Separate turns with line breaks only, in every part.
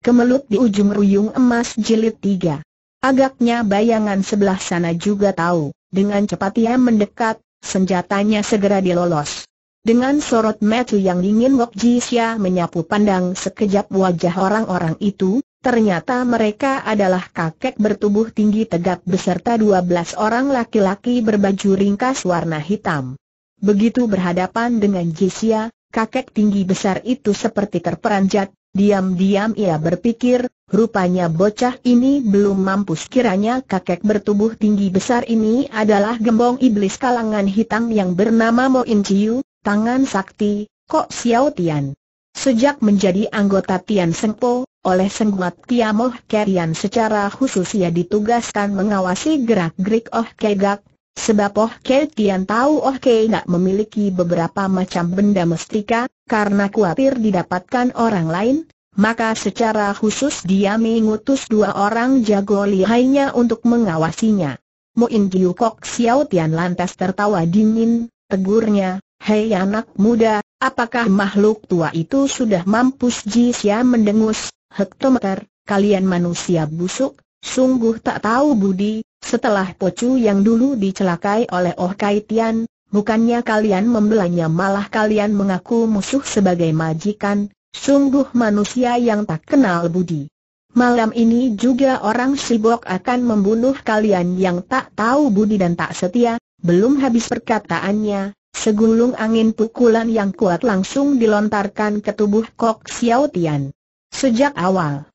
kemelut di ujung ruyung emas jilid tiga. Agaknya bayangan sebelah sana juga tahu, dengan cepat ia mendekat, senjatanya segera dilolos. Dengan sorot metu yang dingin Wok Jisya menyapu pandang sekejap wajah orang-orang itu, ternyata mereka adalah kakek bertubuh tinggi tegap beserta 12 orang laki-laki berbaju ringkas warna hitam. Begitu berhadapan dengan Jisya, kakek tinggi besar itu seperti terperanjat, Diam-diam ia berpikir, rupanya bocah ini belum mampu sekiranya kakek bertubuh tinggi besar ini adalah gembong iblis kalangan hitam yang bernama Mo In Chiu, tangan sakti, Kok Xiao Tian. Sejak menjadi anggota Tian Seng Po, oleh Sengmat Tiamoh Kerian secara khusus ia ditugaskan mengawasi gerak-gerik Oh Kegak, Sebab Oh Kei Tian tahu Oh Kei nak memiliki beberapa macam benda mestika, karena kuatir didapatkan orang lain, maka secara khusus dia mengutus dua orang jago lihainya untuk mengawasinya. Muin Giu Kok Xiao Tian lantas tertawa dingin, tegurnya, Hei anak muda, apakah makhluk tua itu sudah mampus Jisya mendengus, hektometer, kalian manusia busuk, sungguh tak tahu budi, setelah Pocu yang dulu dicelakai oleh Oh Kai Tian, bukannya kalian membelanya malah kalian mengaku musuh sebagai majikan, sungguh manusia yang tak kenal budi. Malam ini juga orang sibok akan membunuh kalian yang tak tahu budi dan tak setia, belum habis perkataannya, Segulung angin pukulan yang kuat langsung dilontarkan ke tubuh Kok Xiao Tian. Sejak awal,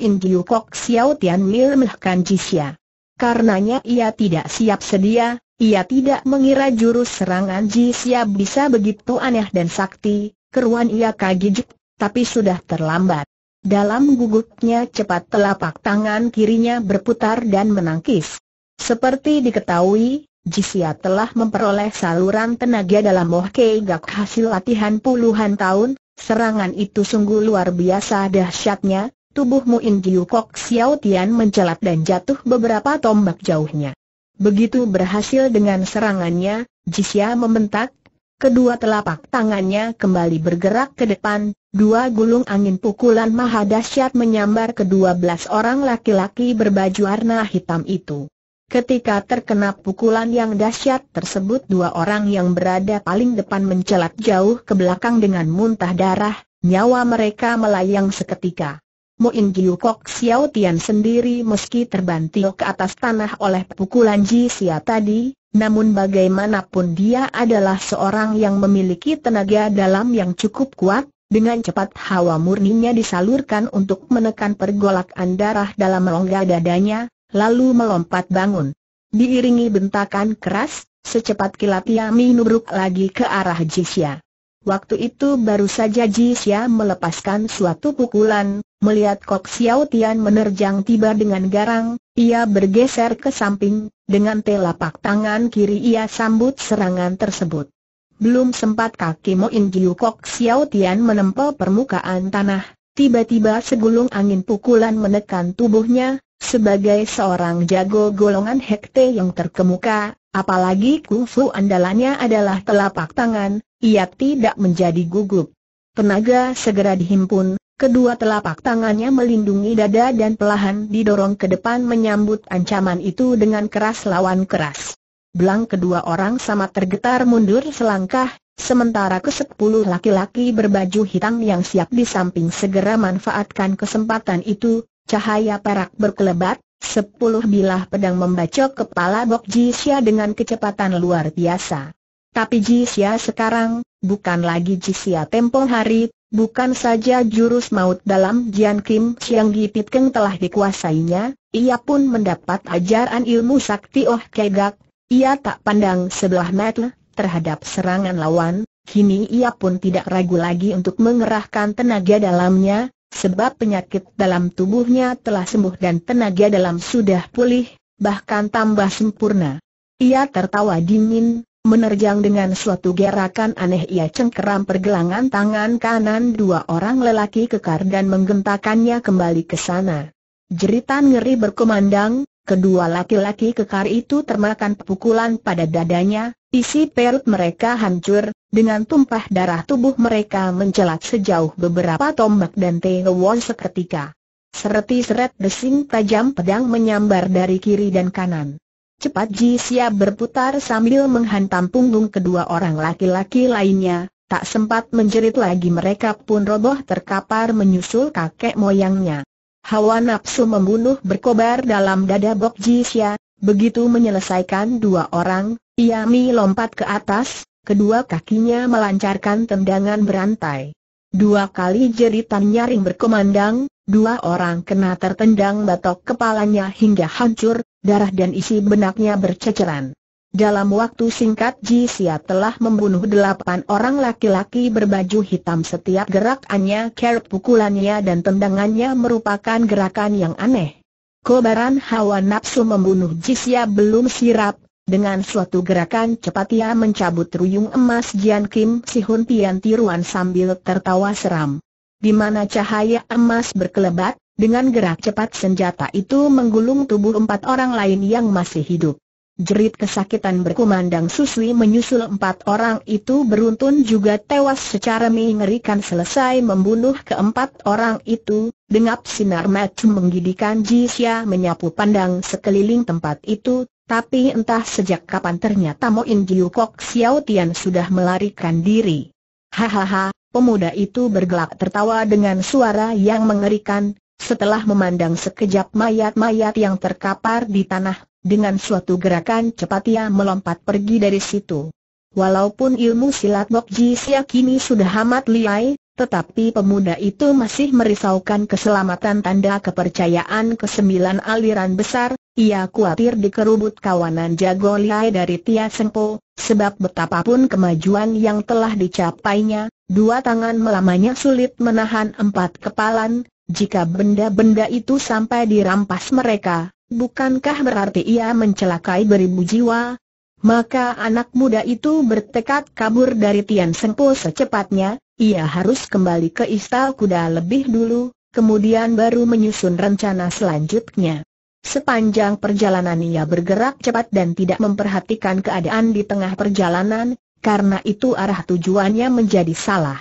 In Giu Kok Xiao Tian mehkan Jisya. Karenanya ia tidak siap sedia, ia tidak mengira jurus serangan Ji Siap bisa begitu aneh dan sakti, keruan ia kaget, tapi sudah terlambat. Dalam gugupnya cepat telapak tangan kirinya berputar dan menangkis. Seperti diketahui, Jisia telah memperoleh saluran tenaga dalam Moh Gak hasil latihan puluhan tahun, serangan itu sungguh luar biasa dahsyatnya, tubuhmu In Giu Kok Xiao Tian mencelat dan jatuh beberapa tombak jauhnya. Begitu berhasil dengan serangannya, Jisya membentak, kedua telapak tangannya kembali bergerak ke depan, dua gulung angin pukulan maha dahsyat menyambar kedua belas orang laki-laki berbaju warna hitam itu. Ketika terkena pukulan yang dahsyat tersebut dua orang yang berada paling depan mencelat jauh ke belakang dengan muntah darah, nyawa mereka melayang seketika. Moin Giu Kok Xiao Tian sendiri meski terbantil ke atas tanah oleh pukulan Ji Xia tadi, namun bagaimanapun dia adalah seorang yang memiliki tenaga dalam yang cukup kuat, dengan cepat hawa murninya disalurkan untuk menekan pergolakan darah dalam rongga dadanya, lalu melompat bangun. Diiringi bentakan keras, secepat kilat ia menubruk lagi ke arah Jisya. Waktu itu baru saja Ji Xia melepaskan suatu pukulan, melihat Kok Xiao Tian menerjang tiba dengan garang, ia bergeser ke samping, dengan telapak tangan kiri ia sambut serangan tersebut. Belum sempat kaki Mo In Giu Kok Xiao Tian menempel permukaan tanah, tiba-tiba segulung angin pukulan menekan tubuhnya, sebagai seorang jago golongan hekte yang terkemuka, apalagi kungfu andalannya adalah telapak tangan, ia tidak menjadi gugup. Tenaga segera dihimpun, kedua telapak tangannya melindungi dada dan pelahan didorong ke depan menyambut ancaman itu dengan keras lawan keras. Belang kedua orang sama tergetar mundur selangkah, sementara ke sepuluh laki-laki berbaju hitam yang siap di samping segera manfaatkan kesempatan itu, cahaya perak berkelebat, Sepuluh bilah pedang membacok kepala Bok Jisya dengan kecepatan luar biasa. Tapi Jisya sekarang, bukan lagi Jisya tempo hari, bukan saja jurus maut dalam Jian Kim Siang Gipit Keng telah dikuasainya, ia pun mendapat ajaran ilmu sakti Oh Kegak, ia tak pandang sebelah mata terhadap serangan lawan, kini ia pun tidak ragu lagi untuk mengerahkan tenaga dalamnya, sebab penyakit dalam tubuhnya telah sembuh dan tenaga dalam sudah pulih, bahkan tambah sempurna. Ia tertawa dingin, Menerjang dengan suatu gerakan aneh ia cengkeram pergelangan tangan kanan dua orang lelaki kekar dan menggentakannya kembali ke sana. Jeritan ngeri berkumandang, kedua laki-laki kekar itu termakan pukulan pada dadanya, isi perut mereka hancur, dengan tumpah darah tubuh mereka mencelat sejauh beberapa tombak dan tewon seketika. Sereti seret desing tajam pedang menyambar dari kiri dan kanan. Cepat Ji Sia berputar sambil menghantam punggung kedua orang laki-laki lainnya, tak sempat menjerit lagi mereka pun roboh terkapar menyusul kakek moyangnya. Hawa nafsu membunuh berkobar dalam dada Bok Ji Sia, begitu menyelesaikan dua orang, Iami lompat ke atas, kedua kakinya melancarkan tendangan berantai. Dua kali jeritan nyaring berkumandang, dua orang kena tertendang batok kepalanya hingga hancur, darah dan isi benaknya berceceran. Dalam waktu singkat Ji Sia telah membunuh delapan orang laki-laki berbaju hitam setiap gerakannya kerap pukulannya dan tendangannya merupakan gerakan yang aneh. Kobaran hawa nafsu membunuh Ji Sia belum sirap, dengan suatu gerakan cepat ia mencabut ruyung emas Jian Kim Si Hun Pian tiruan sambil tertawa seram. Di mana cahaya emas berkelebat, dengan gerak cepat senjata itu menggulung tubuh empat orang lain yang masih hidup. Jerit kesakitan berkumandang susui menyusul empat orang itu beruntun juga tewas secara mengerikan selesai membunuh keempat orang itu, dengap sinar mata menggidikan Jisya menyapu pandang sekeliling tempat itu, tapi entah sejak kapan ternyata Moin Giu Kok Xiao Tian sudah melarikan diri. Hahaha, pemuda itu bergelak tertawa dengan suara yang mengerikan, setelah memandang sekejap mayat-mayat yang terkapar di tanah, dengan suatu gerakan cepat ia melompat pergi dari situ. Walaupun ilmu silat Bok Ji Sia kini sudah amat liai, tetapi pemuda itu masih merisaukan keselamatan tanda kepercayaan kesembilan aliran besar, ia khawatir dikerubut kawanan jago liai dari Tia Sengpo, sebab betapapun kemajuan yang telah dicapainya, dua tangan melamanya sulit menahan empat kepalan, jika benda-benda itu sampai dirampas mereka, bukankah berarti ia mencelakai beribu jiwa? Maka anak muda itu bertekad kabur dari Tian Sengpo secepatnya, ia harus kembali ke Istal Kuda lebih dulu, kemudian baru menyusun rencana selanjutnya. Sepanjang perjalanan ia bergerak cepat dan tidak memperhatikan keadaan di tengah perjalanan, karena itu arah tujuannya menjadi salah.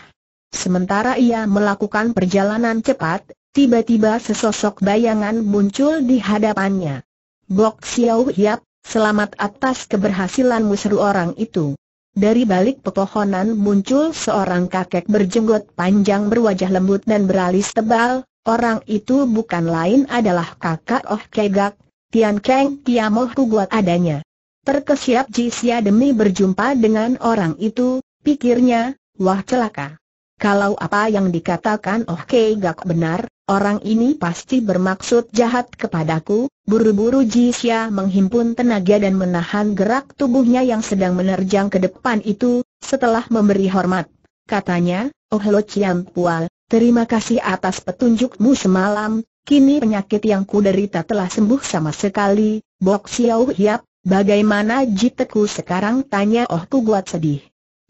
Sementara ia melakukan perjalanan cepat, tiba-tiba sesosok bayangan muncul di hadapannya. Bok Xiao Hiap, selamat atas keberhasilan seru orang itu. Dari balik pepohonan muncul seorang kakek berjenggot panjang berwajah lembut dan beralis tebal, orang itu bukan lain adalah kakak Oh Kegak, Tian Keng Tiamoh Kuguat adanya. Terkesiap Xia demi berjumpa dengan orang itu, pikirnya, wah celaka. Kalau apa yang dikatakan Oh Kei Gak benar, orang ini pasti bermaksud jahat kepadaku. Buru-buru Jisya menghimpun tenaga dan menahan gerak tubuhnya yang sedang menerjang ke depan itu, setelah memberi hormat. Katanya, Oh Lo Chiam Pual, terima kasih atas petunjukmu semalam, kini penyakit yang kuderita telah sembuh sama sekali. Bok Xiao Hiap, bagaimana jiteku sekarang tanya Oh ku buat sedih.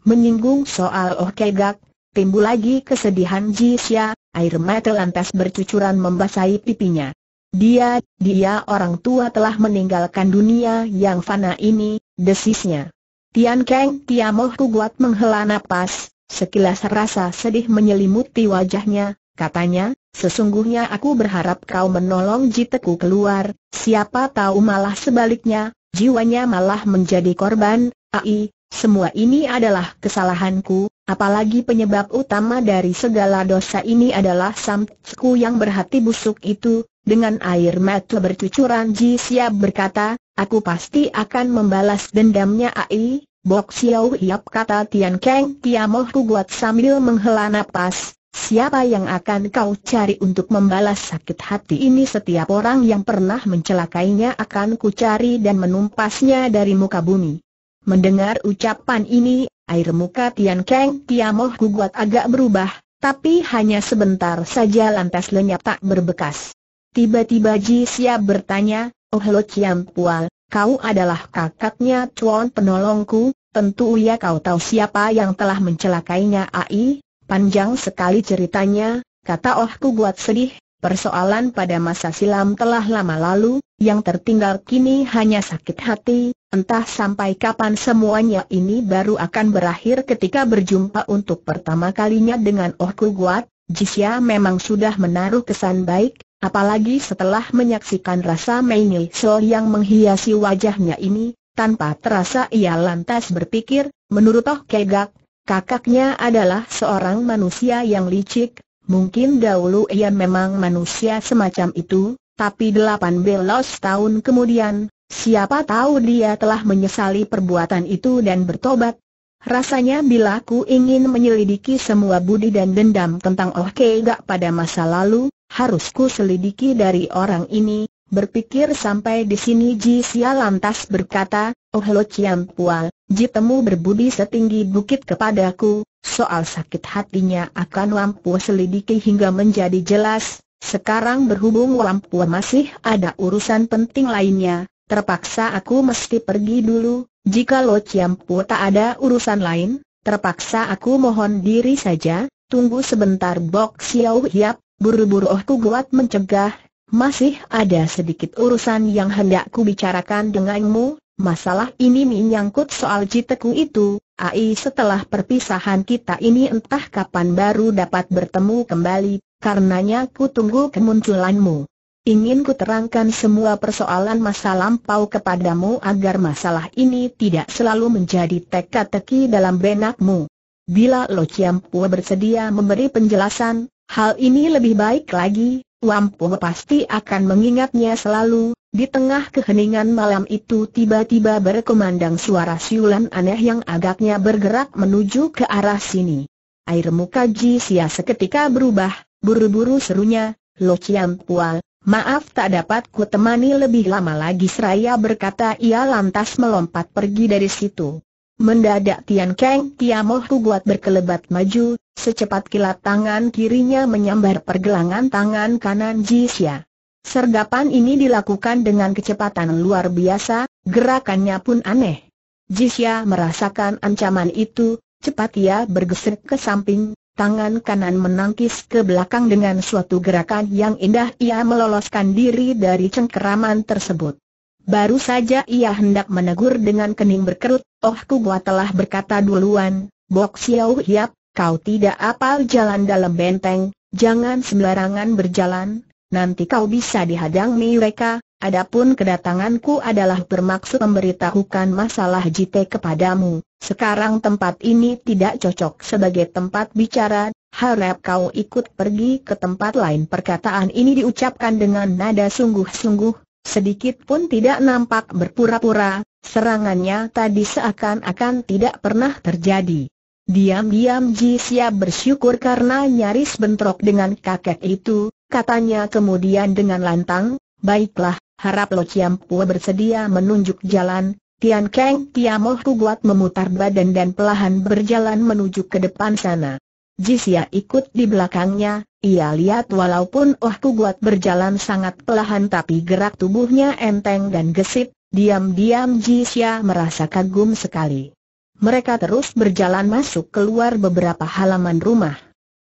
Menyinggung soal Oh Kei Gak, timbul lagi kesedihan Ji Xia, air mata lantas bercucuran membasahi pipinya. Dia, dia orang tua telah meninggalkan dunia yang fana ini, desisnya. Tian Kang Tiamoh Kuat menghela nafas, sekilas rasa sedih menyelimuti wajahnya, katanya, sesungguhnya aku berharap kau menolong Ji Teku keluar, siapa tahu malah sebaliknya, jiwanya malah menjadi korban, ai, semua ini adalah kesalahanku, Apalagi penyebab utama dari segala dosa ini adalah Samtsku yang berhati busuk itu, dengan air mata bercucuran Ji Siap berkata, aku pasti akan membalas dendamnya Ai, Bok Xiao Hiap kata Tian Keng Tiamoh ku buat sambil menghela napas, siapa yang akan kau cari untuk membalas sakit hati ini setiap orang yang pernah mencelakainya akan ku cari dan menumpasnya dari muka bumi. Mendengar ucapan ini, air muka Tian Kang Tiamoh Guguat agak berubah, tapi hanya sebentar saja lantas lenyap tak berbekas. Tiba-tiba Ji Siap bertanya, Oh Lo Chiam Pual, kau adalah kakaknya Chuan penolongku, tentu ya kau tahu siapa yang telah mencelakainya Ai, panjang sekali ceritanya, kata Oh Guguat sedih, Persoalan pada masa silam telah lama lalu, yang tertinggal kini hanya sakit hati, entah sampai kapan semuanya ini baru akan berakhir ketika berjumpa untuk pertama kalinya dengan Oh Kuguat, Jisya memang sudah menaruh kesan baik, apalagi setelah menyaksikan rasa Mei Sol yang menghiasi wajahnya ini, tanpa terasa ia lantas berpikir, menurut Oh Kegak, kakaknya adalah seorang manusia yang licik, Mungkin dahulu ia memang manusia semacam itu, tapi delapan belas tahun kemudian, siapa tahu dia telah menyesali perbuatan itu dan bertobat. Rasanya bila ku ingin menyelidiki semua budi dan dendam tentang Oh Gak pada masa lalu, harus ku selidiki dari orang ini, berpikir sampai di sini Ji Xia lantas berkata, Oh hello Ciam Pua, jitemu berbudi setinggi bukit kepadaku, soal sakit hatinya akan Wampu selidiki hingga menjadi jelas, sekarang berhubung Wampu masih ada urusan penting lainnya, terpaksa aku mesti pergi dulu, jika Lo Ciam Pua tak ada urusan lain, terpaksa aku mohon diri saja, tunggu sebentar Bok Xiao Hiap, buru-buru ohku kuat mencegah, masih ada sedikit urusan yang hendak ku bicarakan denganmu, Masalah ini menyangkut soal Jiteku itu, AI setelah perpisahan kita ini entah kapan baru dapat bertemu kembali, karenanya ku tunggu kemunculanmu. Ingin ku terangkan semua persoalan masa lampau kepadamu agar masalah ini tidak selalu menjadi teka-teki dalam benakmu. Bila Lo Chiam Pua bersedia memberi penjelasan, hal ini lebih baik lagi, Wampu pasti akan mengingatnya selalu, di tengah keheningan malam itu tiba-tiba berkumandang suara siulan aneh yang agaknya bergerak menuju ke arah sini. Air muka Ji Xia seketika berubah, buru-buru serunya, Lo Chiam Pual, maaf tak dapat ku temani lebih lama lagi seraya berkata ia lantas melompat pergi dari situ. Mendadak Tian Kang Tiamo Hu buat berkelebat maju, secepat kilat tangan kirinya menyambar pergelangan tangan kanan Ji Xia. Sergapan ini dilakukan dengan kecepatan luar biasa, gerakannya pun aneh. Ji Xia merasakan ancaman itu, cepat ia bergeser ke samping, tangan kanan menangkis ke belakang dengan suatu gerakan yang indah ia meloloskan diri dari cengkeraman tersebut. Baru saja ia hendak menegur dengan kening berkerut, Oh Kugua telah berkata duluan, Bok Xiao Hiap, kau tidak apal jalan dalam benteng, jangan sembarangan berjalan, nanti kau bisa dihadang mereka, adapun kedatanganku adalah bermaksud memberitahukan masalah jite kepadamu, sekarang tempat ini tidak cocok sebagai tempat bicara, harap kau ikut pergi ke tempat lain perkataan ini diucapkan dengan nada sungguh-sungguh, sedikit pun tidak nampak berpura-pura, serangannya tadi seakan-akan tidak pernah terjadi. Diam-diam Ji Xia bersyukur karena nyaris bentrok dengan kakek itu, katanya kemudian dengan lantang, baiklah, harap Lo Chiam Pua bersedia menunjuk jalan, Tian Kang Tiamoh buat memutar badan dan pelahan berjalan menuju ke depan sana. Jisya ikut di belakangnya, ia lihat walaupun Oh Kuguat berjalan sangat pelahan tapi gerak tubuhnya enteng dan gesit, diam-diam Jisya merasa kagum sekali. Mereka terus berjalan masuk keluar beberapa halaman rumah.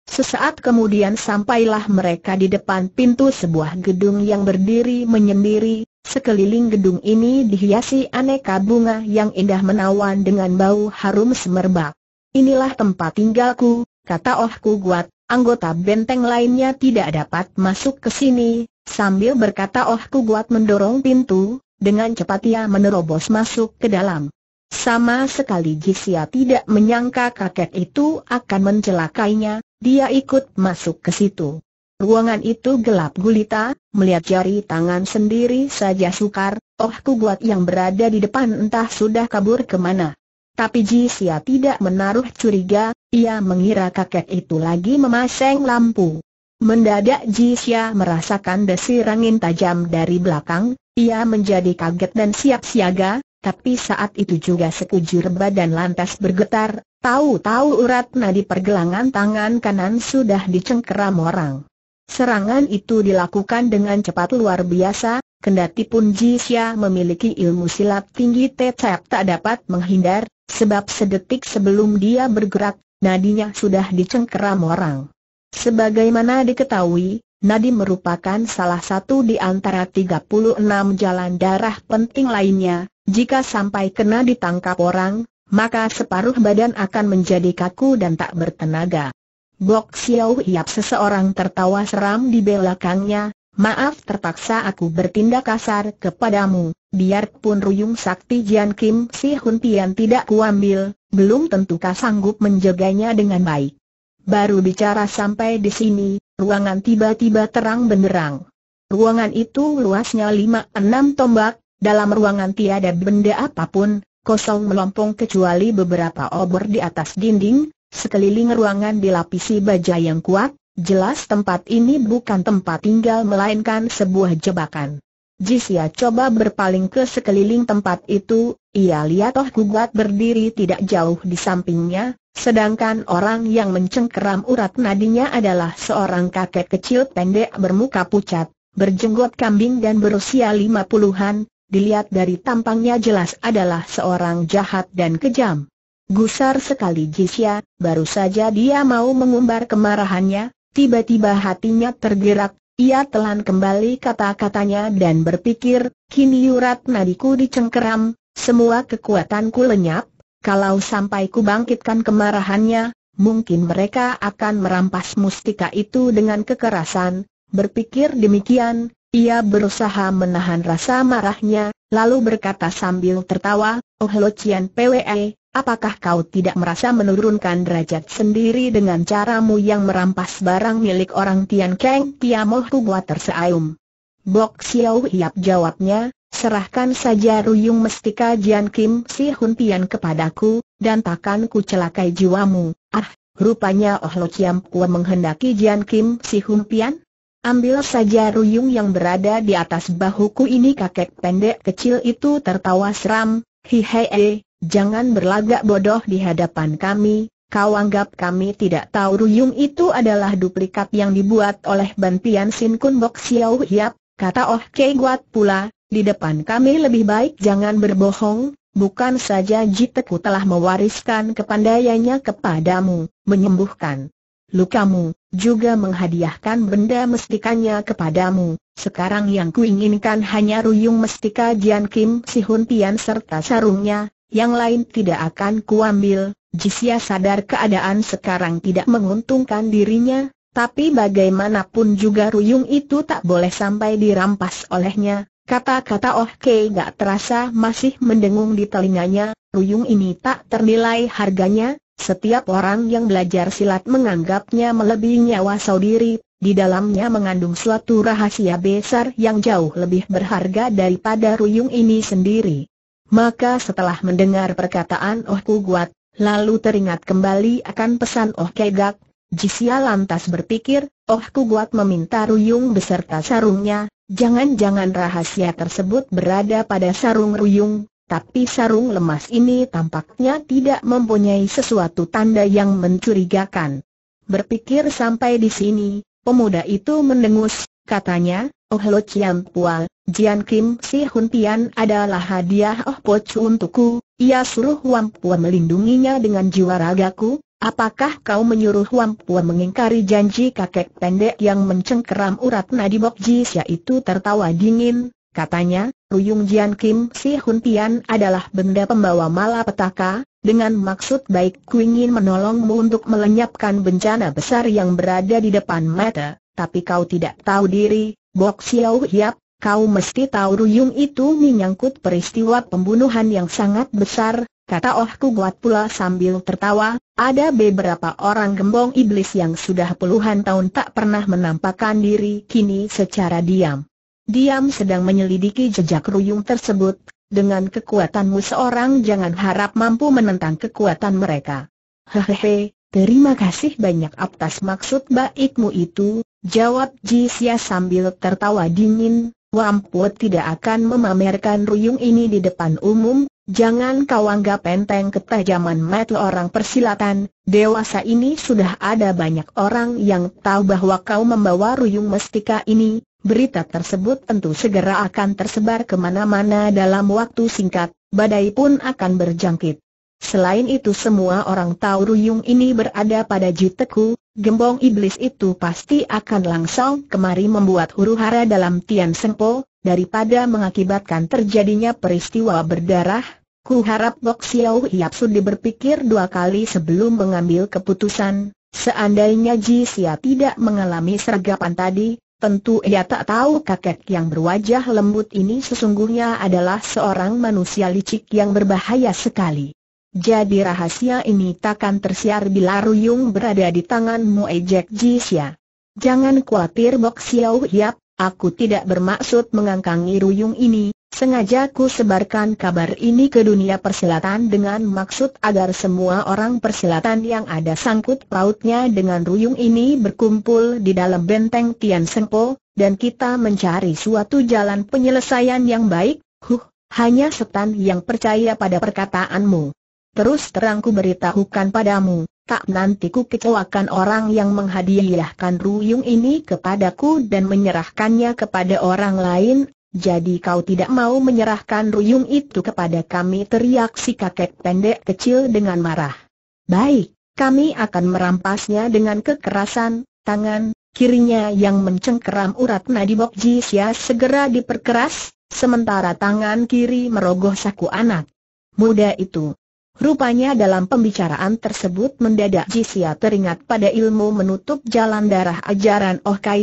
Sesaat kemudian sampailah mereka di depan pintu sebuah gedung yang berdiri menyendiri, sekeliling gedung ini dihiasi aneka bunga yang indah menawan dengan bau harum semerbak. Inilah tempat tinggalku, kata Oh Ku Guat, anggota benteng lainnya tidak dapat masuk ke sini, sambil berkata Oh Ku Guat mendorong pintu, dengan cepat ia menerobos masuk ke dalam. Sama sekali Jisia tidak menyangka kakek itu akan mencelakainya, dia ikut masuk ke situ. Ruangan itu gelap gulita, melihat jari tangan sendiri saja sukar, oh kubuat yang berada di depan entah sudah kabur kemana. Tapi Jisia tidak menaruh curiga, ia mengira kakek itu lagi memasang lampu. Mendadak Jisia merasakan desir angin tajam dari belakang, ia menjadi kaget dan siap siaga, tapi saat itu juga sekujur badan lantas bergetar, tahu-tahu urat nadi pergelangan tangan kanan sudah dicengkeram orang. Serangan itu dilakukan dengan cepat luar biasa, kendati pun Jisya memiliki ilmu silat tinggi tetap e tak dapat menghindar, Sebab sedetik sebelum dia bergerak, nadinya sudah dicengkeram orang. Sebagaimana diketahui, nadi merupakan salah satu di antara 36 jalan darah penting lainnya, jika sampai kena ditangkap orang, maka separuh badan akan menjadi kaku dan tak bertenaga. Bok Xiao Yap seseorang tertawa seram di belakangnya, Maaf terpaksa aku bertindak kasar kepadamu, biarpun Ruyung Sakti Jian Kim Si Hun Pian tidak kuambil, belum tentu kau sanggup menjaganya dengan baik. Baru bicara sampai di sini, ruangan tiba-tiba terang benderang. Ruangan itu luasnya lima enam tombak, dalam ruangan tiada benda apapun, kosong melompong kecuali beberapa obor di atas dinding, sekeliling ruangan dilapisi baja yang kuat, Jelas tempat ini bukan tempat tinggal melainkan sebuah jebakan. Jisya coba berpaling ke sekeliling tempat itu, ia lihat Toh Gugat berdiri tidak jauh di sampingnya, sedangkan orang yang mencengkeram urat nadinya adalah seorang kakek kecil pendek bermuka pucat, berjenggot kambing dan berusia lima puluhan, dilihat dari tampangnya jelas adalah seorang jahat dan kejam. Gusar sekali Jisya, baru saja dia mau mengumbar kemarahannya, Tiba-tiba hatinya tergerak, ia telan kembali kata-katanya dan berpikir, kini urat nadiku dicengkeram, semua kekuatanku lenyap, kalau sampai ku bangkitkan kemarahannya, mungkin mereka akan merampas mustika itu dengan kekerasan. Berpikir demikian, ia berusaha menahan rasa marahnya, lalu berkata sambil tertawa, Oh Lo Cian Pwe, Apakah kau tidak merasa menurunkan derajat sendiri dengan caramu yang merampas barang milik orang Tian Keng Piamoh Kugua terseayum? Bok Xiao Hiap jawabnya, serahkan saja Ruyung Mestika Jian Kim Si Hun Pian kepadaku, dan takkan ku celakai jiwamu. Ah, rupanya Oh Lo Chiam Kua menghendaki Jian Kim Si Hun Pian? Ambil saja ruyung yang berada di atas bahuku ini kakek pendek kecil itu tertawa seram, hei ee. Jangan berlagak bodoh di hadapan kami, kau anggap kami tidak tahu Ruyung itu adalah duplikat yang dibuat oleh Ban Pian Sin Kun Bok Xiao Hiap, kata Oh Kei Guat pula, di depan kami lebih baik jangan berbohong, bukan saja Jiteku telah mewariskan kepandaiannya kepadamu, menyembuhkan lukamu, juga menghadiahkan benda mestikanya kepadamu. Sekarang yang kuinginkan hanya ruyung mestika Jian Kim Si Hun Pian serta sarungnya, yang lain tidak akan kuambil, Jisya sadar keadaan sekarang tidak menguntungkan dirinya, tapi bagaimanapun juga Ruyung itu tak boleh sampai dirampas olehnya, kata-kata Oh Kei gak terasa masih mendengung di telinganya, Ruyung ini tak ternilai harganya, setiap orang yang belajar silat menganggapnya melebihi nyawa saudiri, di dalamnya mengandung suatu rahasia besar yang jauh lebih berharga daripada Ruyung ini sendiri. Maka setelah mendengar perkataan Oh Kuguat, lalu teringat kembali akan pesan Oh Kegak, Jisia lantas berpikir, Oh Kuguat meminta Ruyung beserta sarungnya, jangan-jangan rahasia tersebut berada pada sarung Ruyung, tapi sarung lemas ini tampaknya tidak mempunyai sesuatu tanda yang mencurigakan. Berpikir sampai di sini, pemuda itu mendengus, katanya, Oh Lo Chiam Pua, Jian Kim Si Hun Pian adalah hadiah Oh Po Chu untukku, ia suruh Wam Pua melindunginya dengan jiwa ragaku, apakah kau menyuruh Wam Pua mengingkari janji kakek pendek yang mencengkeram urat nadi Bok Ji Sia itu tertawa dingin, katanya, Ruyung Jian Kim Si Hun Pian adalah benda pembawa malapetaka, dengan maksud baik ku ingin menolongmu untuk melenyapkan bencana besar yang berada di depan mata tapi kau tidak tahu diri, Bok Xiao Hiap, kau mesti tahu Ruyung itu menyangkut peristiwa pembunuhan yang sangat besar, kata Oh kuat pula sambil tertawa, ada beberapa orang gembong iblis yang sudah puluhan tahun tak pernah menampakkan diri kini secara diam. Diam sedang menyelidiki jejak Ruyung tersebut, dengan kekuatanmu seorang jangan harap mampu menentang kekuatan mereka. Hehehe, terima kasih banyak atas maksud baikmu itu, Jawab Xia sambil tertawa dingin, Wampu tidak akan memamerkan ruyung ini di depan umum, jangan kau anggap enteng ketajaman mata orang persilatan, dewasa ini sudah ada banyak orang yang tahu bahwa kau membawa ruyung mestika ini, berita tersebut tentu segera akan tersebar kemana-mana dalam waktu singkat, badai pun akan berjangkit. Selain itu semua orang tahu ruyung ini berada pada Jiteku, Gembong iblis itu pasti akan langsung kemari membuat huru hara dalam Tian Sengpo, daripada mengakibatkan terjadinya peristiwa berdarah, ku harap Bok Xiao Hiap Sudi berpikir dua kali sebelum mengambil keputusan, seandainya Ji Xia tidak mengalami sergapan tadi, tentu ia tak tahu kakek yang berwajah lembut ini sesungguhnya adalah seorang manusia licik yang berbahaya sekali. Jadi rahasia ini takkan tersiar bila Ruyung berada di tanganmu, Moe Jack Jisya. Jangan khawatir Bok Xiao Hiap, aku tidak bermaksud mengangkangi Ruyung ini, sengaja ku sebarkan kabar ini ke dunia persilatan dengan maksud agar semua orang persilatan yang ada sangkut pautnya dengan Ruyung ini berkumpul di dalam benteng Tian Sengpo, dan kita mencari suatu jalan penyelesaian yang baik, huh, hanya setan yang percaya pada perkataanmu. Terus terangku beritahukan padamu, tak nanti ku kecewakan orang yang menghadiahkan ruyung ini kepadaku dan menyerahkannya kepada orang lain, jadi kau tidak mau menyerahkan ruyung itu kepada kami teriak si kakek pendek kecil dengan marah. Baik, kami akan merampasnya dengan kekerasan, tangan kirinya yang mencengkeram urat nadi Bokji Jisya segera diperkeras, sementara tangan kiri merogoh saku anak muda itu. Rupanya dalam pembicaraan tersebut mendadak Jisia teringat pada ilmu menutup jalan darah ajaran Oh Kai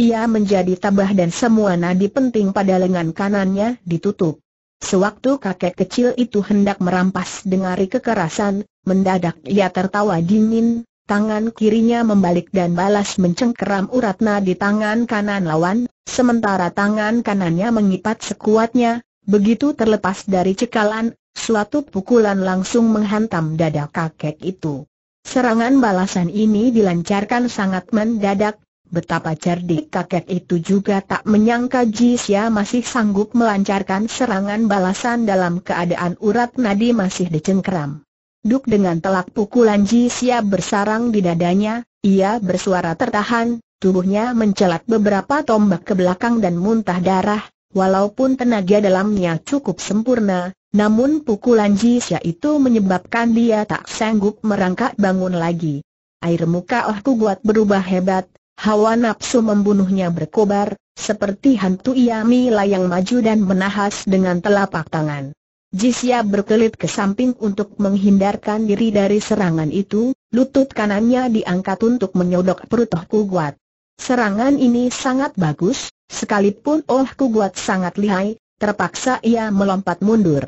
ia menjadi tabah dan semua nadi penting pada lengan kanannya ditutup. Sewaktu kakek kecil itu hendak merampas dengari kekerasan, mendadak ia tertawa dingin, tangan kirinya membalik dan balas mencengkeram urat nadi tangan kanan lawan, sementara tangan kanannya mengipat sekuatnya, Begitu terlepas dari cekalan, suatu pukulan langsung menghantam dada kakek itu. Serangan balasan ini dilancarkan sangat mendadak, betapa cerdik kakek itu juga tak menyangka Jisya masih sanggup melancarkan serangan balasan dalam keadaan urat nadi masih dicengkram. Duk dengan telak pukulan Jisya bersarang di dadanya, ia bersuara tertahan, tubuhnya mencelat beberapa tombak ke belakang dan muntah darah, Walaupun tenaga dalamnya cukup sempurna, namun pukulan Jisya itu menyebabkan dia tak sanggup merangkak bangun lagi. Air muka Oh Kuguat berubah hebat, hawa nafsu membunuhnya berkobar, seperti hantu Yamila yang maju dan menahas dengan telapak tangan. Jisya berkelit ke samping untuk menghindarkan diri dari serangan itu, lutut kanannya diangkat untuk menyodok perut Oh Kuguat. Serangan ini sangat bagus, Sekalipun Oh Kuguat sangat lihai, terpaksa ia melompat mundur.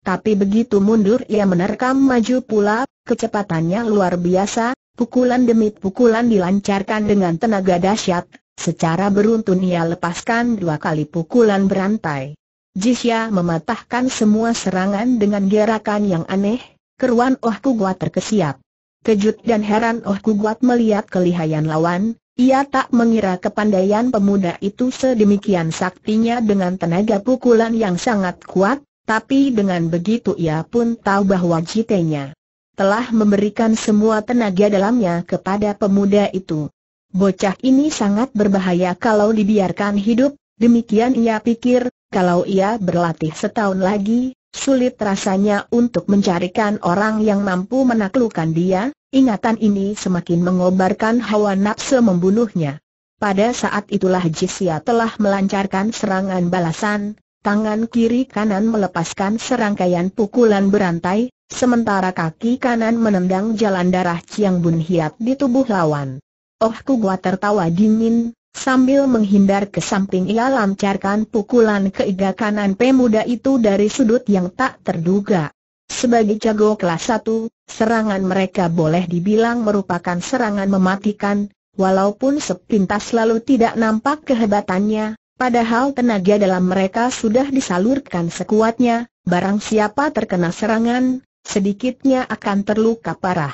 Tapi begitu mundur ia menerkam maju pula, kecepatannya luar biasa, pukulan demi pukulan dilancarkan dengan tenaga dahsyat, secara beruntun ia lepaskan dua kali pukulan berantai. Jisya mematahkan semua serangan dengan gerakan yang aneh, keruan Oh Kuguat terkesiap. Kejut dan heran Oh Kuguat melihat kelihayan lawan, ia tak mengira kepandaian pemuda itu sedemikian saktinya dengan tenaga pukulan yang sangat kuat, tapi dengan begitu ia pun tahu bahwa jitenya telah memberikan semua tenaga dalamnya kepada pemuda itu. Bocah ini sangat berbahaya kalau dibiarkan hidup, demikian ia pikir, kalau ia berlatih setahun lagi, sulit rasanya untuk mencarikan orang yang mampu menaklukkan dia, Ingatan ini semakin mengobarkan hawa nafsu membunuhnya. Pada saat itulah Jisia telah melancarkan serangan balasan, tangan kiri kanan melepaskan serangkaian pukulan berantai, sementara kaki kanan menendang jalan darah Chiang Bun Hiat di tubuh lawan. Oh Kugwa tertawa dingin, sambil menghindar ke samping ia lancarkan pukulan keiga kanan pemuda itu dari sudut yang tak terduga. Sebagai jago kelas 1, serangan mereka boleh dibilang merupakan serangan mematikan, walaupun sepintas lalu tidak nampak kehebatannya, padahal tenaga dalam mereka sudah disalurkan sekuatnya, barang siapa terkena serangan, sedikitnya akan terluka parah.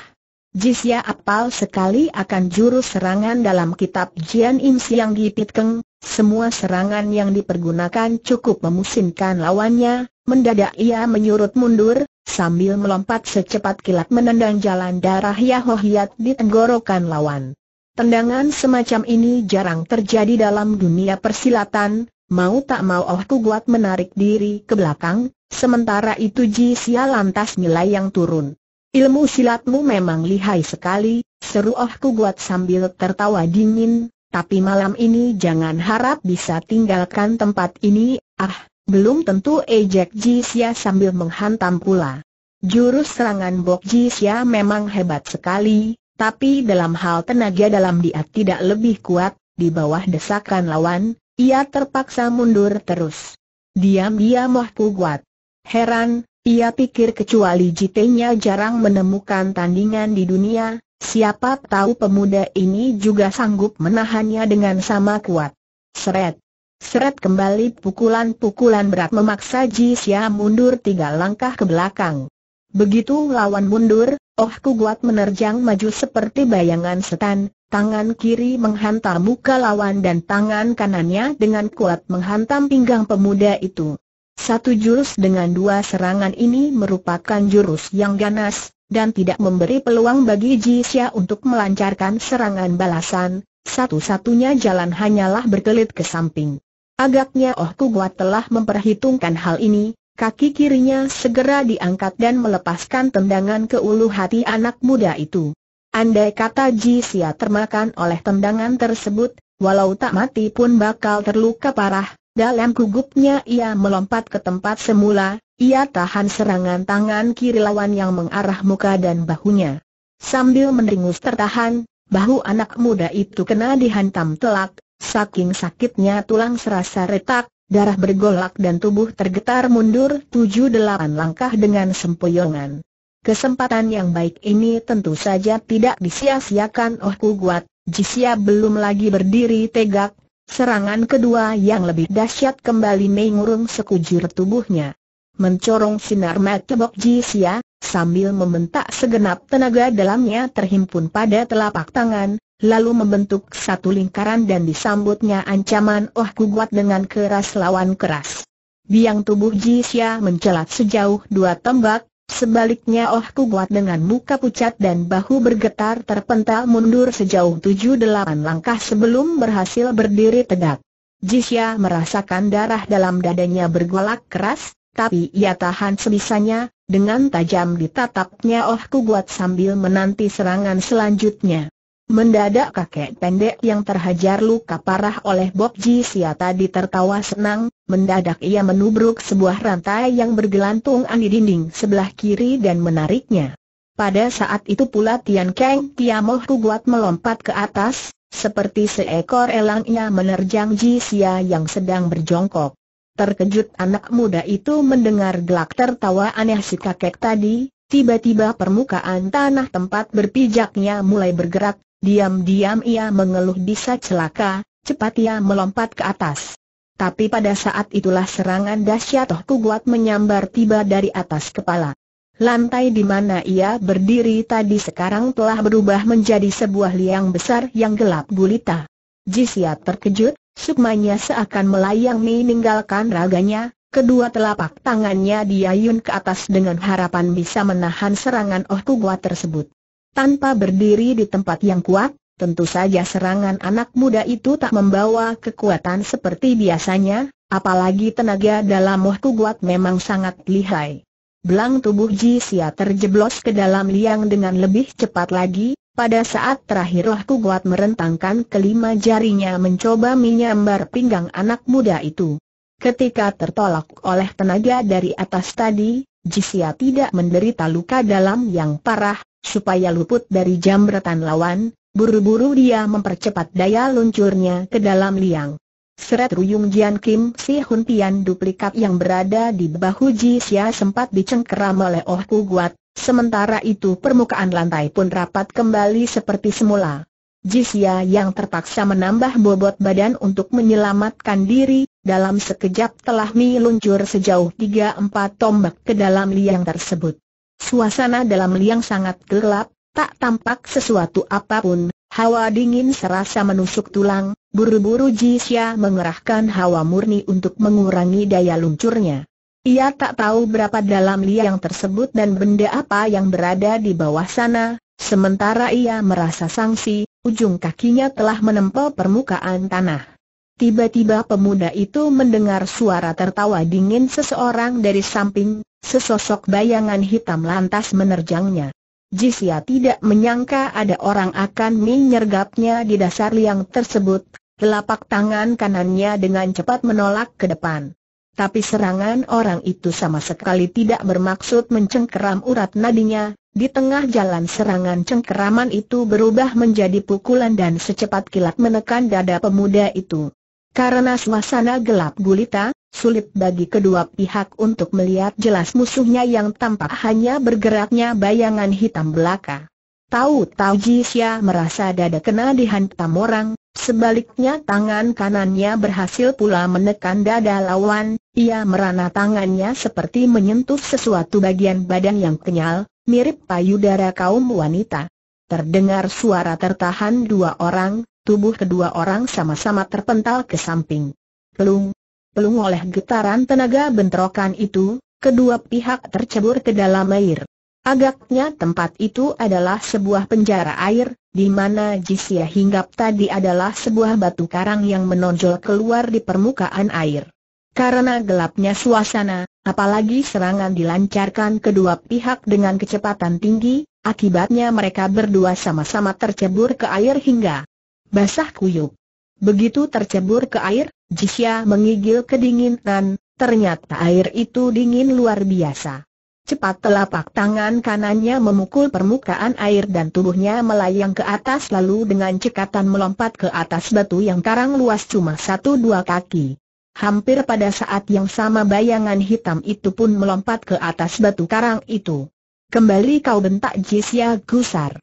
Jisya apal sekali akan jurus serangan dalam kitab Jian Im Siang Gipit Keng, semua serangan yang dipergunakan cukup memusinkan lawannya, mendadak ia menyurut mundur, sambil melompat secepat kilat menendang jalan darah Yahohiat di tenggorokan lawan. Tendangan semacam ini jarang terjadi dalam dunia persilatan, mau tak mau Oh Kuguat menarik diri ke belakang, sementara itu Ji Sia lantas yang turun. Ilmu silatmu memang lihai sekali, seru Oh Kuguat sambil tertawa dingin, tapi malam ini jangan harap bisa tinggalkan tempat ini, ah, belum tentu ejek eh Xia sambil menghantam pula. Jurus serangan Bok Xia memang hebat sekali, tapi dalam hal tenaga dalam dia tidak lebih kuat, di bawah desakan lawan, ia terpaksa mundur terus. Diam-diam Wah kuat. Heran, ia pikir kecuali jitenya jarang menemukan tandingan di dunia, siapa tahu pemuda ini juga sanggup menahannya dengan sama kuat. Seret. Seret kembali pukulan-pukulan berat memaksa Ji Xia mundur tiga langkah ke belakang. Begitu lawan mundur, Oh Ku menerjang maju seperti bayangan setan, tangan kiri menghantam muka lawan dan tangan kanannya dengan kuat menghantam pinggang pemuda itu. Satu jurus dengan dua serangan ini merupakan jurus yang ganas, dan tidak memberi peluang bagi Ji Xia untuk melancarkan serangan balasan, satu-satunya jalan hanyalah berkelit ke samping. Agaknya Oh Kuguat telah memperhitungkan hal ini, kaki kirinya segera diangkat dan melepaskan tendangan ke ulu hati anak muda itu. Andai kata Ji Xia termakan oleh tendangan tersebut, walau tak mati pun bakal terluka parah, dalam gugupnya ia melompat ke tempat semula, ia tahan serangan tangan kiri lawan yang mengarah muka dan bahunya. Sambil mendingus tertahan, bahu anak muda itu kena dihantam telak, Saking sakitnya tulang serasa retak, darah bergolak dan tubuh tergetar mundur tujuh delapan langkah dengan sempoyongan. Kesempatan yang baik ini tentu saja tidak disia-siakan Oh kuat, Jisya belum lagi berdiri tegak, serangan kedua yang lebih dahsyat kembali mengurung sekujur tubuhnya. Mencorong sinar mata Bok Jisia, sambil membentak segenap tenaga dalamnya terhimpun pada telapak tangan, lalu membentuk satu lingkaran dan disambutnya ancaman Oh Kuat dengan keras lawan keras. Biang tubuh Jisya mencelat sejauh dua tembak, sebaliknya Oh Kuat dengan muka pucat dan bahu bergetar terpental mundur sejauh tujuh delapan langkah sebelum berhasil berdiri tegak. Jisya merasakan darah dalam dadanya bergolak keras, tapi ia tahan sebisanya, dengan tajam ditatapnya Oh Kuat sambil menanti serangan selanjutnya. Mendadak kakek pendek yang terhajar luka parah oleh Bob Ji tadi tertawa senang, mendadak ia menubruk sebuah rantai yang bergelantung di dinding sebelah kiri dan menariknya. Pada saat itu pula Tian Kang Tiamoh buat melompat ke atas, seperti seekor elangnya ia menerjang Ji Sia yang sedang berjongkok. Terkejut anak muda itu mendengar gelak tertawa aneh si kakek tadi, Tiba-tiba permukaan tanah tempat berpijaknya mulai bergerak, Diam-diam ia mengeluh bisa celaka, cepat ia melompat ke atas. Tapi pada saat itulah serangan dahsyat Toh Kuguat menyambar tiba dari atas kepala. Lantai di mana ia berdiri tadi sekarang telah berubah menjadi sebuah liang besar yang gelap gulita. Jisia terkejut, sukmanya seakan melayang meninggalkan raganya, kedua telapak tangannya diayun ke atas dengan harapan bisa menahan serangan Oh Kuguat tersebut. Tanpa berdiri di tempat yang kuat, tentu saja serangan anak muda itu tak membawa kekuatan seperti biasanya, apalagi tenaga dalam Moh Kuguat memang sangat lihai. Belang tubuh Ji Sia terjeblos ke dalam liang dengan lebih cepat lagi, pada saat terakhir Moh Kuguat merentangkan kelima jarinya mencoba menyambar pinggang anak muda itu. Ketika tertolak oleh tenaga dari atas tadi, Jisia tidak menderita luka dalam yang parah, supaya luput dari jambretan lawan, buru-buru dia mempercepat daya luncurnya ke dalam liang. Seret Ruyung Jian Kim Si Hun Tian duplikat yang berada di bahu Ji Xia sempat dicengkeram oleh Oh Ku Guat, sementara itu permukaan lantai pun rapat kembali seperti semula. Ji Xia yang terpaksa menambah bobot badan untuk menyelamatkan diri, dalam sekejap telah meluncur sejauh 3-4 tombak ke dalam liang tersebut. Suasana dalam liang sangat gelap, tak tampak sesuatu apapun, hawa dingin serasa menusuk tulang, buru-buru Jisya mengerahkan hawa murni untuk mengurangi daya luncurnya. Ia tak tahu berapa dalam liang tersebut dan benda apa yang berada di bawah sana, sementara ia merasa sangsi, ujung kakinya telah menempel permukaan tanah. Tiba-tiba pemuda itu mendengar suara tertawa dingin seseorang dari samping, sesosok bayangan hitam lantas menerjangnya. Jisya tidak menyangka ada orang akan menyergapnya di dasar liang tersebut, telapak tangan kanannya dengan cepat menolak ke depan. Tapi serangan orang itu sama sekali tidak bermaksud mencengkeram urat nadinya, di tengah jalan serangan cengkeraman itu berubah menjadi pukulan dan secepat kilat menekan dada pemuda itu. Karena suasana gelap gulita, sulit bagi kedua pihak untuk melihat jelas musuhnya yang tampak hanya bergeraknya bayangan hitam belaka. Tahu-tahu Jisya merasa dada kena dihantam orang, sebaliknya tangan kanannya berhasil pula menekan dada lawan, ia merana tangannya seperti menyentuh sesuatu bagian badan yang kenyal, mirip payudara kaum wanita. Terdengar suara tertahan dua orang, Tubuh kedua orang sama-sama terpental ke samping. Pelung, pelung oleh getaran tenaga bentrokan itu, kedua pihak tercebur ke dalam air. Agaknya tempat itu adalah sebuah penjara air, di mana Jisia hinggap tadi adalah sebuah batu karang yang menonjol keluar di permukaan air. Karena gelapnya suasana, apalagi serangan dilancarkan kedua pihak dengan kecepatan tinggi, akibatnya mereka berdua sama-sama tercebur ke air hingga basah kuyuk. Begitu tercebur ke air, Jisya mengigil kedinginan, ternyata air itu dingin luar biasa. Cepat telapak tangan kanannya memukul permukaan air dan tubuhnya melayang ke atas lalu dengan cekatan melompat ke atas batu yang karang luas cuma satu dua kaki. Hampir pada saat yang sama bayangan hitam itu pun melompat ke atas batu karang itu. Kembali kau bentak Jisya gusar.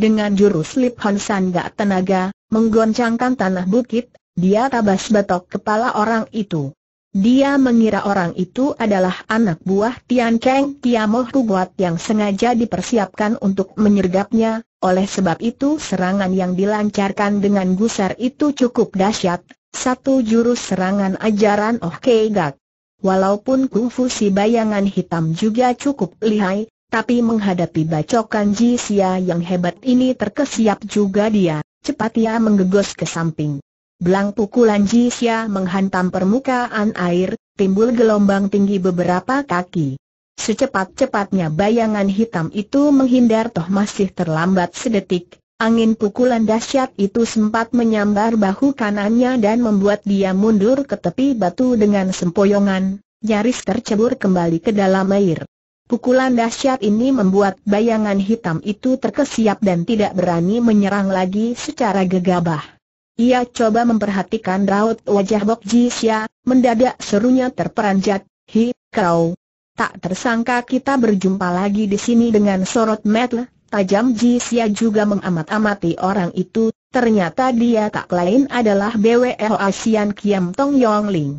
Dengan jurus lip gak tenaga, menggoncangkan tanah bukit, dia tabas betok kepala orang itu. Dia mengira orang itu adalah anak buah Tian Cheng Tiamoh Kubuat yang sengaja dipersiapkan untuk menyergapnya, oleh sebab itu serangan yang dilancarkan dengan gusar itu cukup dahsyat, satu jurus serangan ajaran Oh Kei Gak. Walaupun kungfu si bayangan hitam juga cukup lihai, tapi menghadapi bacokan Jisya yang hebat ini terkesiap juga dia, cepat ia menggegos ke samping. Belang pukulan Jisya menghantam permukaan air, timbul gelombang tinggi beberapa kaki. Secepat-cepatnya bayangan hitam itu menghindar toh masih terlambat sedetik, Angin pukulan dahsyat itu sempat menyambar bahu kanannya dan membuat dia mundur ke tepi batu dengan sempoyongan, nyaris tercebur kembali ke dalam air. Pukulan dahsyat ini membuat bayangan hitam itu terkesiap dan tidak berani menyerang lagi secara gegabah. Ia coba memperhatikan raut wajah Bok Jisya, mendadak serunya terperanjat, Hi, kau. Tak tersangka kita berjumpa lagi di sini dengan sorot mata tajam Jisya juga mengamat-amati orang itu, ternyata dia tak lain adalah BWL Asian Kiam Tong Yong Ling.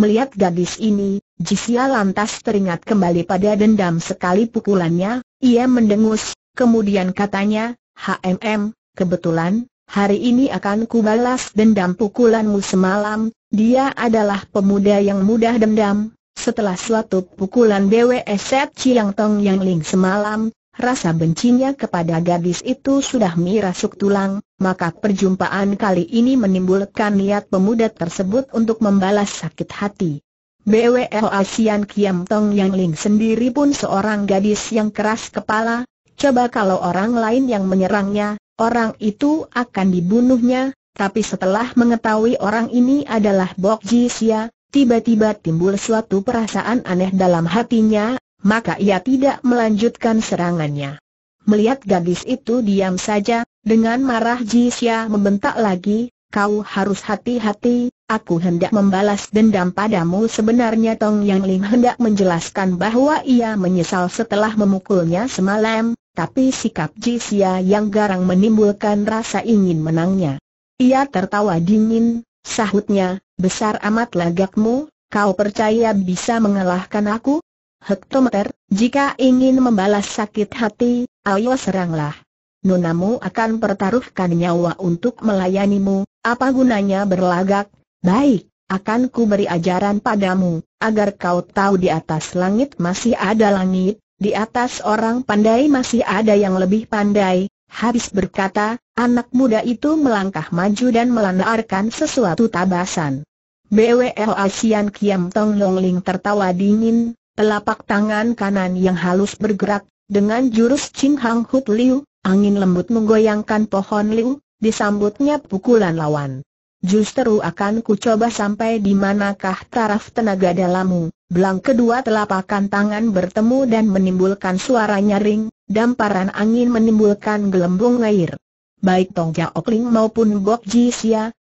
Melihat gadis ini, Jisya lantas teringat kembali pada dendam sekali pukulannya, ia mendengus, kemudian katanya, HMM, kebetulan, hari ini akan kubalas dendam pukulanmu semalam, dia adalah pemuda yang mudah dendam. Setelah suatu pukulan BWS Chiang Tong Yang Ling semalam, rasa bencinya kepada gadis itu sudah mirasuk tulang, maka perjumpaan kali ini menimbulkan niat pemuda tersebut untuk membalas sakit hati. BWL Asian Kiam Tong Yang Ling sendiri pun seorang gadis yang keras kepala, coba kalau orang lain yang menyerangnya, orang itu akan dibunuhnya, tapi setelah mengetahui orang ini adalah Bok Ji Sia, tiba-tiba timbul suatu perasaan aneh dalam hatinya, maka ia tidak melanjutkan serangannya. Melihat gadis itu diam saja, dengan marah Ji Xia membentak lagi, kau harus hati-hati, Aku hendak membalas dendam padamu sebenarnya Tong Yang Ling hendak menjelaskan bahwa ia menyesal setelah memukulnya semalam, tapi sikap Xia yang garang menimbulkan rasa ingin menangnya. Ia tertawa dingin, sahutnya, besar amat lagakmu, kau percaya bisa mengalahkan aku? Hektometer, jika ingin membalas sakit hati, ayo seranglah. Nunamu akan pertaruhkan nyawa untuk melayanimu, apa gunanya berlagak, Baik, akan ku beri ajaran padamu, agar kau tahu di atas langit masih ada langit, di atas orang pandai masih ada yang lebih pandai. Habis berkata, anak muda itu melangkah maju dan melanarkan sesuatu tabasan. BWL Asian Kiam Tong Long Ling tertawa dingin, telapak tangan kanan yang halus bergerak, dengan jurus Ching Hang Hut Liu, angin lembut menggoyangkan pohon liu, disambutnya pukulan lawan. Justru akan ku coba sampai di manakah taraf tenaga dalammu. Belang kedua telapakan tangan bertemu dan menimbulkan suara nyaring, damparan angin menimbulkan gelembung air. Baik Tong Jaok maupun Bok Ji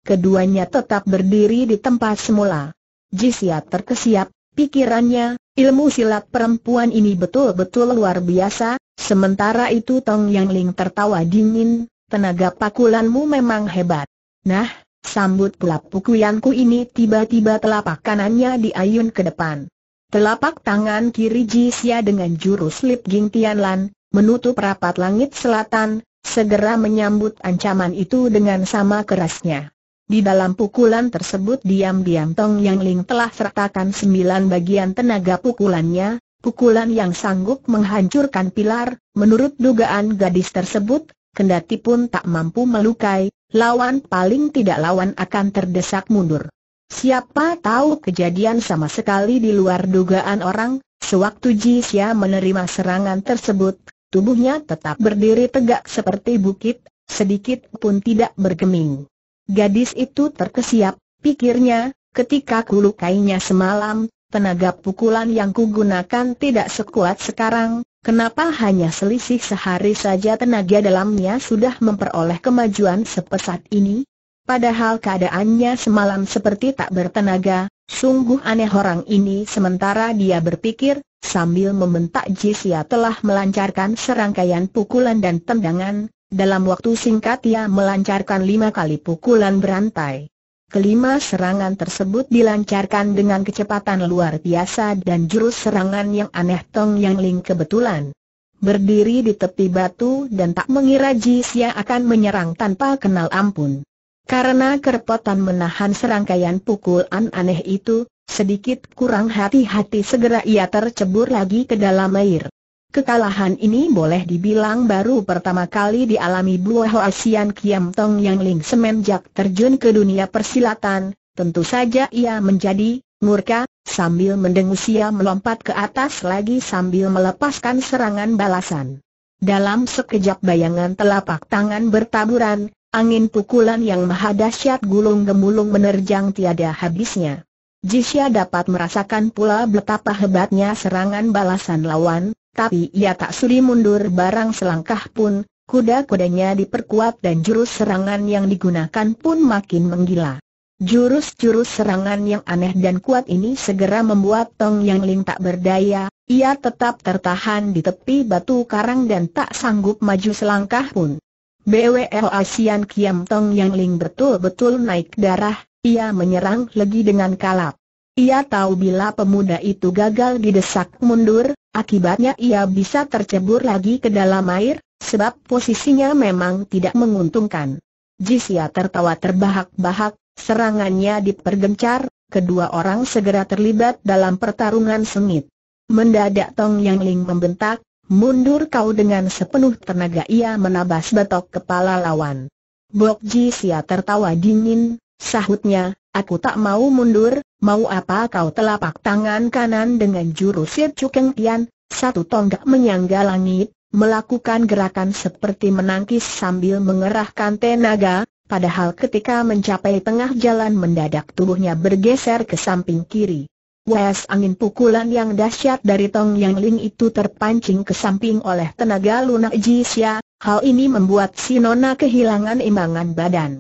keduanya tetap berdiri di tempat semula. Ji terkesiap, pikirannya, ilmu silat perempuan ini betul-betul luar biasa, sementara itu Tong Yang Ling tertawa dingin, tenaga pakulanmu memang hebat. Nah, Sambut pula pukuyanku ini tiba-tiba telapak kanannya diayun ke depan. Telapak tangan kiri Jisya dengan jurus lip Ging Tianlan, menutup rapat langit selatan, segera menyambut ancaman itu dengan sama kerasnya. Di dalam pukulan tersebut diam-diam Tong Yang Ling telah sertakan sembilan bagian tenaga pukulannya, pukulan yang sanggup menghancurkan pilar, menurut dugaan gadis tersebut, kendati pun tak mampu melukai, lawan paling tidak lawan akan terdesak mundur. Siapa tahu kejadian sama sekali di luar dugaan orang, sewaktu Jisya menerima serangan tersebut, tubuhnya tetap berdiri tegak seperti bukit, sedikit pun tidak bergeming. Gadis itu terkesiap, pikirnya, ketika kulukainya semalam, tenaga pukulan yang kugunakan tidak sekuat sekarang, Kenapa hanya selisih sehari saja tenaga dalamnya sudah memperoleh kemajuan sepesat ini? Padahal keadaannya semalam seperti tak bertenaga, sungguh aneh orang ini sementara dia berpikir, sambil membentak Jisia telah melancarkan serangkaian pukulan dan tendangan, dalam waktu singkat ia melancarkan lima kali pukulan berantai. Kelima serangan tersebut dilancarkan dengan kecepatan luar biasa dan jurus serangan yang aneh Tong Yang Ling kebetulan berdiri di tepi batu dan tak mengira yang akan menyerang tanpa kenal ampun. Karena kerepotan menahan serangkaian pukulan aneh itu, sedikit kurang hati-hati segera ia tercebur lagi ke dalam air. Kekalahan ini boleh dibilang baru pertama kali dialami Hoa Sian Kiam Tong Yang Ling semenjak terjun ke dunia persilatan, tentu saja ia menjadi murka, sambil mendengus ia melompat ke atas lagi sambil melepaskan serangan balasan. Dalam sekejap bayangan telapak tangan bertaburan, angin pukulan yang maha dahsyat gulung gemulung menerjang tiada habisnya. Jisya dapat merasakan pula betapa hebatnya serangan balasan lawan, tapi ia tak sudi mundur barang selangkah pun, kuda-kudanya diperkuat dan jurus serangan yang digunakan pun makin menggila. Jurus-jurus serangan yang aneh dan kuat ini segera membuat Tong Yang Ling tak berdaya, ia tetap tertahan di tepi batu karang dan tak sanggup maju selangkah pun. BWL Asian Kiam Tong Yang Ling betul-betul naik darah, ia menyerang lagi dengan kalap. Ia tahu bila pemuda itu gagal didesak mundur, akibatnya ia bisa tercebur lagi ke dalam air, sebab posisinya memang tidak menguntungkan. Jisia tertawa terbahak-bahak, serangannya dipergencar, kedua orang segera terlibat dalam pertarungan sengit. Mendadak Tong Yang Ling membentak, mundur kau dengan sepenuh tenaga ia menabas batok kepala lawan. Bok Jisia tertawa dingin, Sahutnya, aku tak mau mundur, mau apa kau telapak tangan kanan dengan jurus Cukeng Tian, satu tonggak menyangga langit, melakukan gerakan seperti menangkis sambil mengerahkan tenaga, padahal ketika mencapai tengah jalan mendadak tubuhnya bergeser ke samping kiri. Wes angin pukulan yang dahsyat dari Tong Yang Ling itu terpancing ke samping oleh tenaga lunak Jisya, hal ini membuat si Nona kehilangan imbangan badan.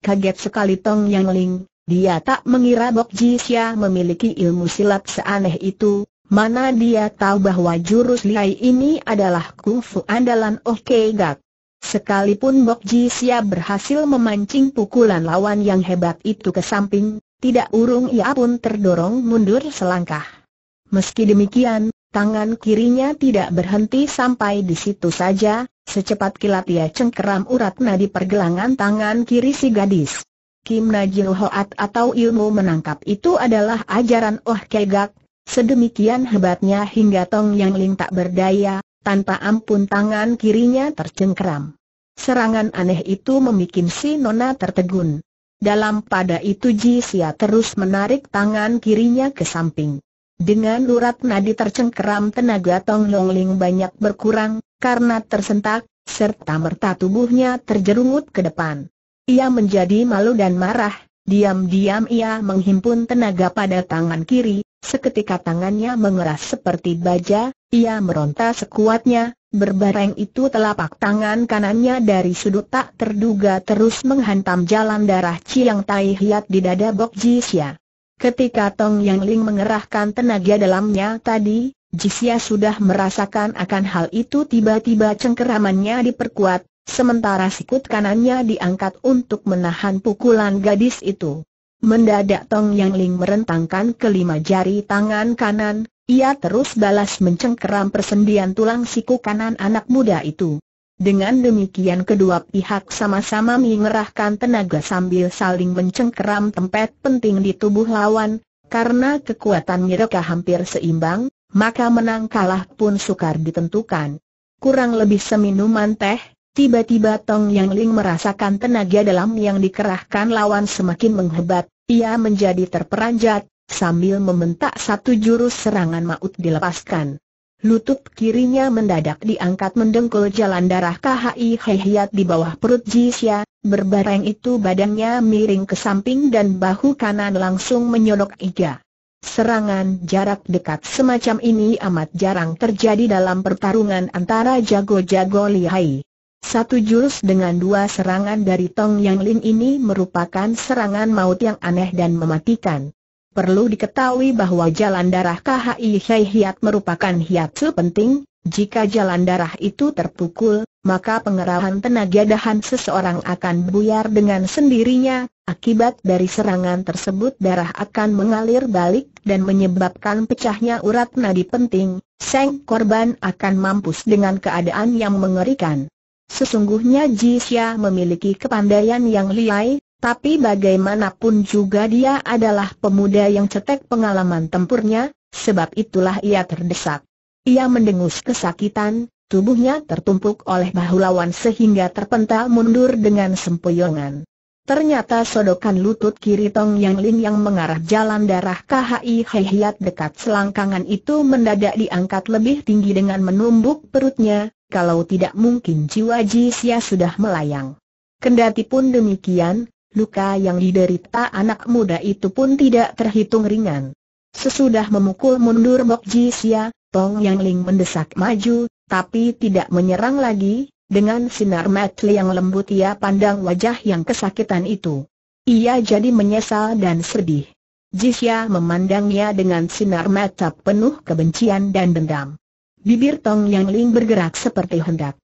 Kaget sekali Tong Yang Ling, dia tak mengira Bok Xia memiliki ilmu silat seaneh itu, mana dia tahu bahwa jurus lihai ini adalah kungfu andalan Oke Gak. Sekalipun Bok Xia berhasil memancing pukulan lawan yang hebat itu ke samping, tidak urung ia pun terdorong mundur selangkah. Meski demikian, tangan kirinya tidak berhenti sampai di situ saja, Secepat kilat ia cengkeram urat nadi pergelangan tangan kiri si gadis. Kim Najil Hoat atau ilmu menangkap itu adalah ajaran Oh Kegak, sedemikian hebatnya hingga Tong Yang Ling tak berdaya, tanpa ampun tangan kirinya tercengkeram. Serangan aneh itu membuat si Nona tertegun. Dalam pada itu Ji Sia terus menarik tangan kirinya ke samping. Dengan urat nadi tercengkeram tenaga Tong Long Ling banyak berkurang, karena tersentak, serta merta tubuhnya terjerungut ke depan. Ia menjadi malu dan marah, diam-diam ia menghimpun tenaga pada tangan kiri, seketika tangannya mengeras seperti baja, ia meronta sekuatnya, berbareng itu telapak tangan kanannya dari sudut tak terduga terus menghantam jalan darah Chiang Tai Hiat di dada Bok Jisya. Ketika Tong Yang Ling mengerahkan tenaga dalamnya tadi, Jisya sudah merasakan akan hal itu tiba-tiba cengkeramannya diperkuat, sementara sikut kanannya diangkat untuk menahan pukulan gadis itu. Mendadak Tong Yang Ling merentangkan kelima jari tangan kanan, ia terus balas mencengkeram persendian tulang siku kanan anak muda itu. Dengan demikian kedua pihak sama-sama mengerahkan tenaga sambil saling mencengkeram tempat penting di tubuh lawan, karena kekuatan mereka hampir seimbang, maka menang kalah pun sukar ditentukan. Kurang lebih seminuman teh, tiba-tiba Tong Yang Ling merasakan tenaga dalam yang dikerahkan lawan semakin menghebat, ia menjadi terperanjat, sambil membentak satu jurus serangan maut dilepaskan. Lutut kirinya mendadak diangkat mendengkul jalan darah KHI Hehyat di bawah perut Jisya, berbareng itu badannya miring ke samping dan bahu kanan langsung menyodok iga. Serangan jarak dekat semacam ini amat jarang terjadi dalam pertarungan antara jago-jago lihai. Satu jurus dengan dua serangan dari Tong Yang Lin ini merupakan serangan maut yang aneh dan mematikan. Perlu diketahui bahwa jalan darah KHI Hei Hiat merupakan hiat penting, jika jalan darah itu terpukul, maka pengerahan tenaga dahan seseorang akan buyar dengan sendirinya, akibat dari serangan tersebut darah akan mengalir balik dan menyebabkan pecahnya urat nadi penting, seng korban akan mampus dengan keadaan yang mengerikan. Sesungguhnya Xia memiliki kepandaian yang liai, tapi bagaimanapun juga dia adalah pemuda yang cetek pengalaman tempurnya, sebab itulah ia terdesak. Ia mendengus kesakitan, tubuhnya tertumpuk oleh bahu lawan sehingga terpental mundur dengan sempoyongan. Ternyata sodokan lutut kiri Tong Yang Lin yang mengarah jalan darah KHI Hehiat dekat selangkangan itu mendadak diangkat lebih tinggi dengan menumbuk perutnya, kalau tidak mungkin jiwa Jisya sudah melayang. Kendati pun demikian, luka yang diderita anak muda itu pun tidak terhitung ringan. Sesudah memukul mundur Mok Ji Sia, Tong Yang Ling mendesak maju, tapi tidak menyerang lagi, dengan sinar mata yang lembut ia pandang wajah yang kesakitan itu. Ia jadi menyesal dan sedih. Jisya memandangnya dengan sinar mata penuh kebencian dan dendam. Bibir Tong Yang Ling bergerak seperti hendak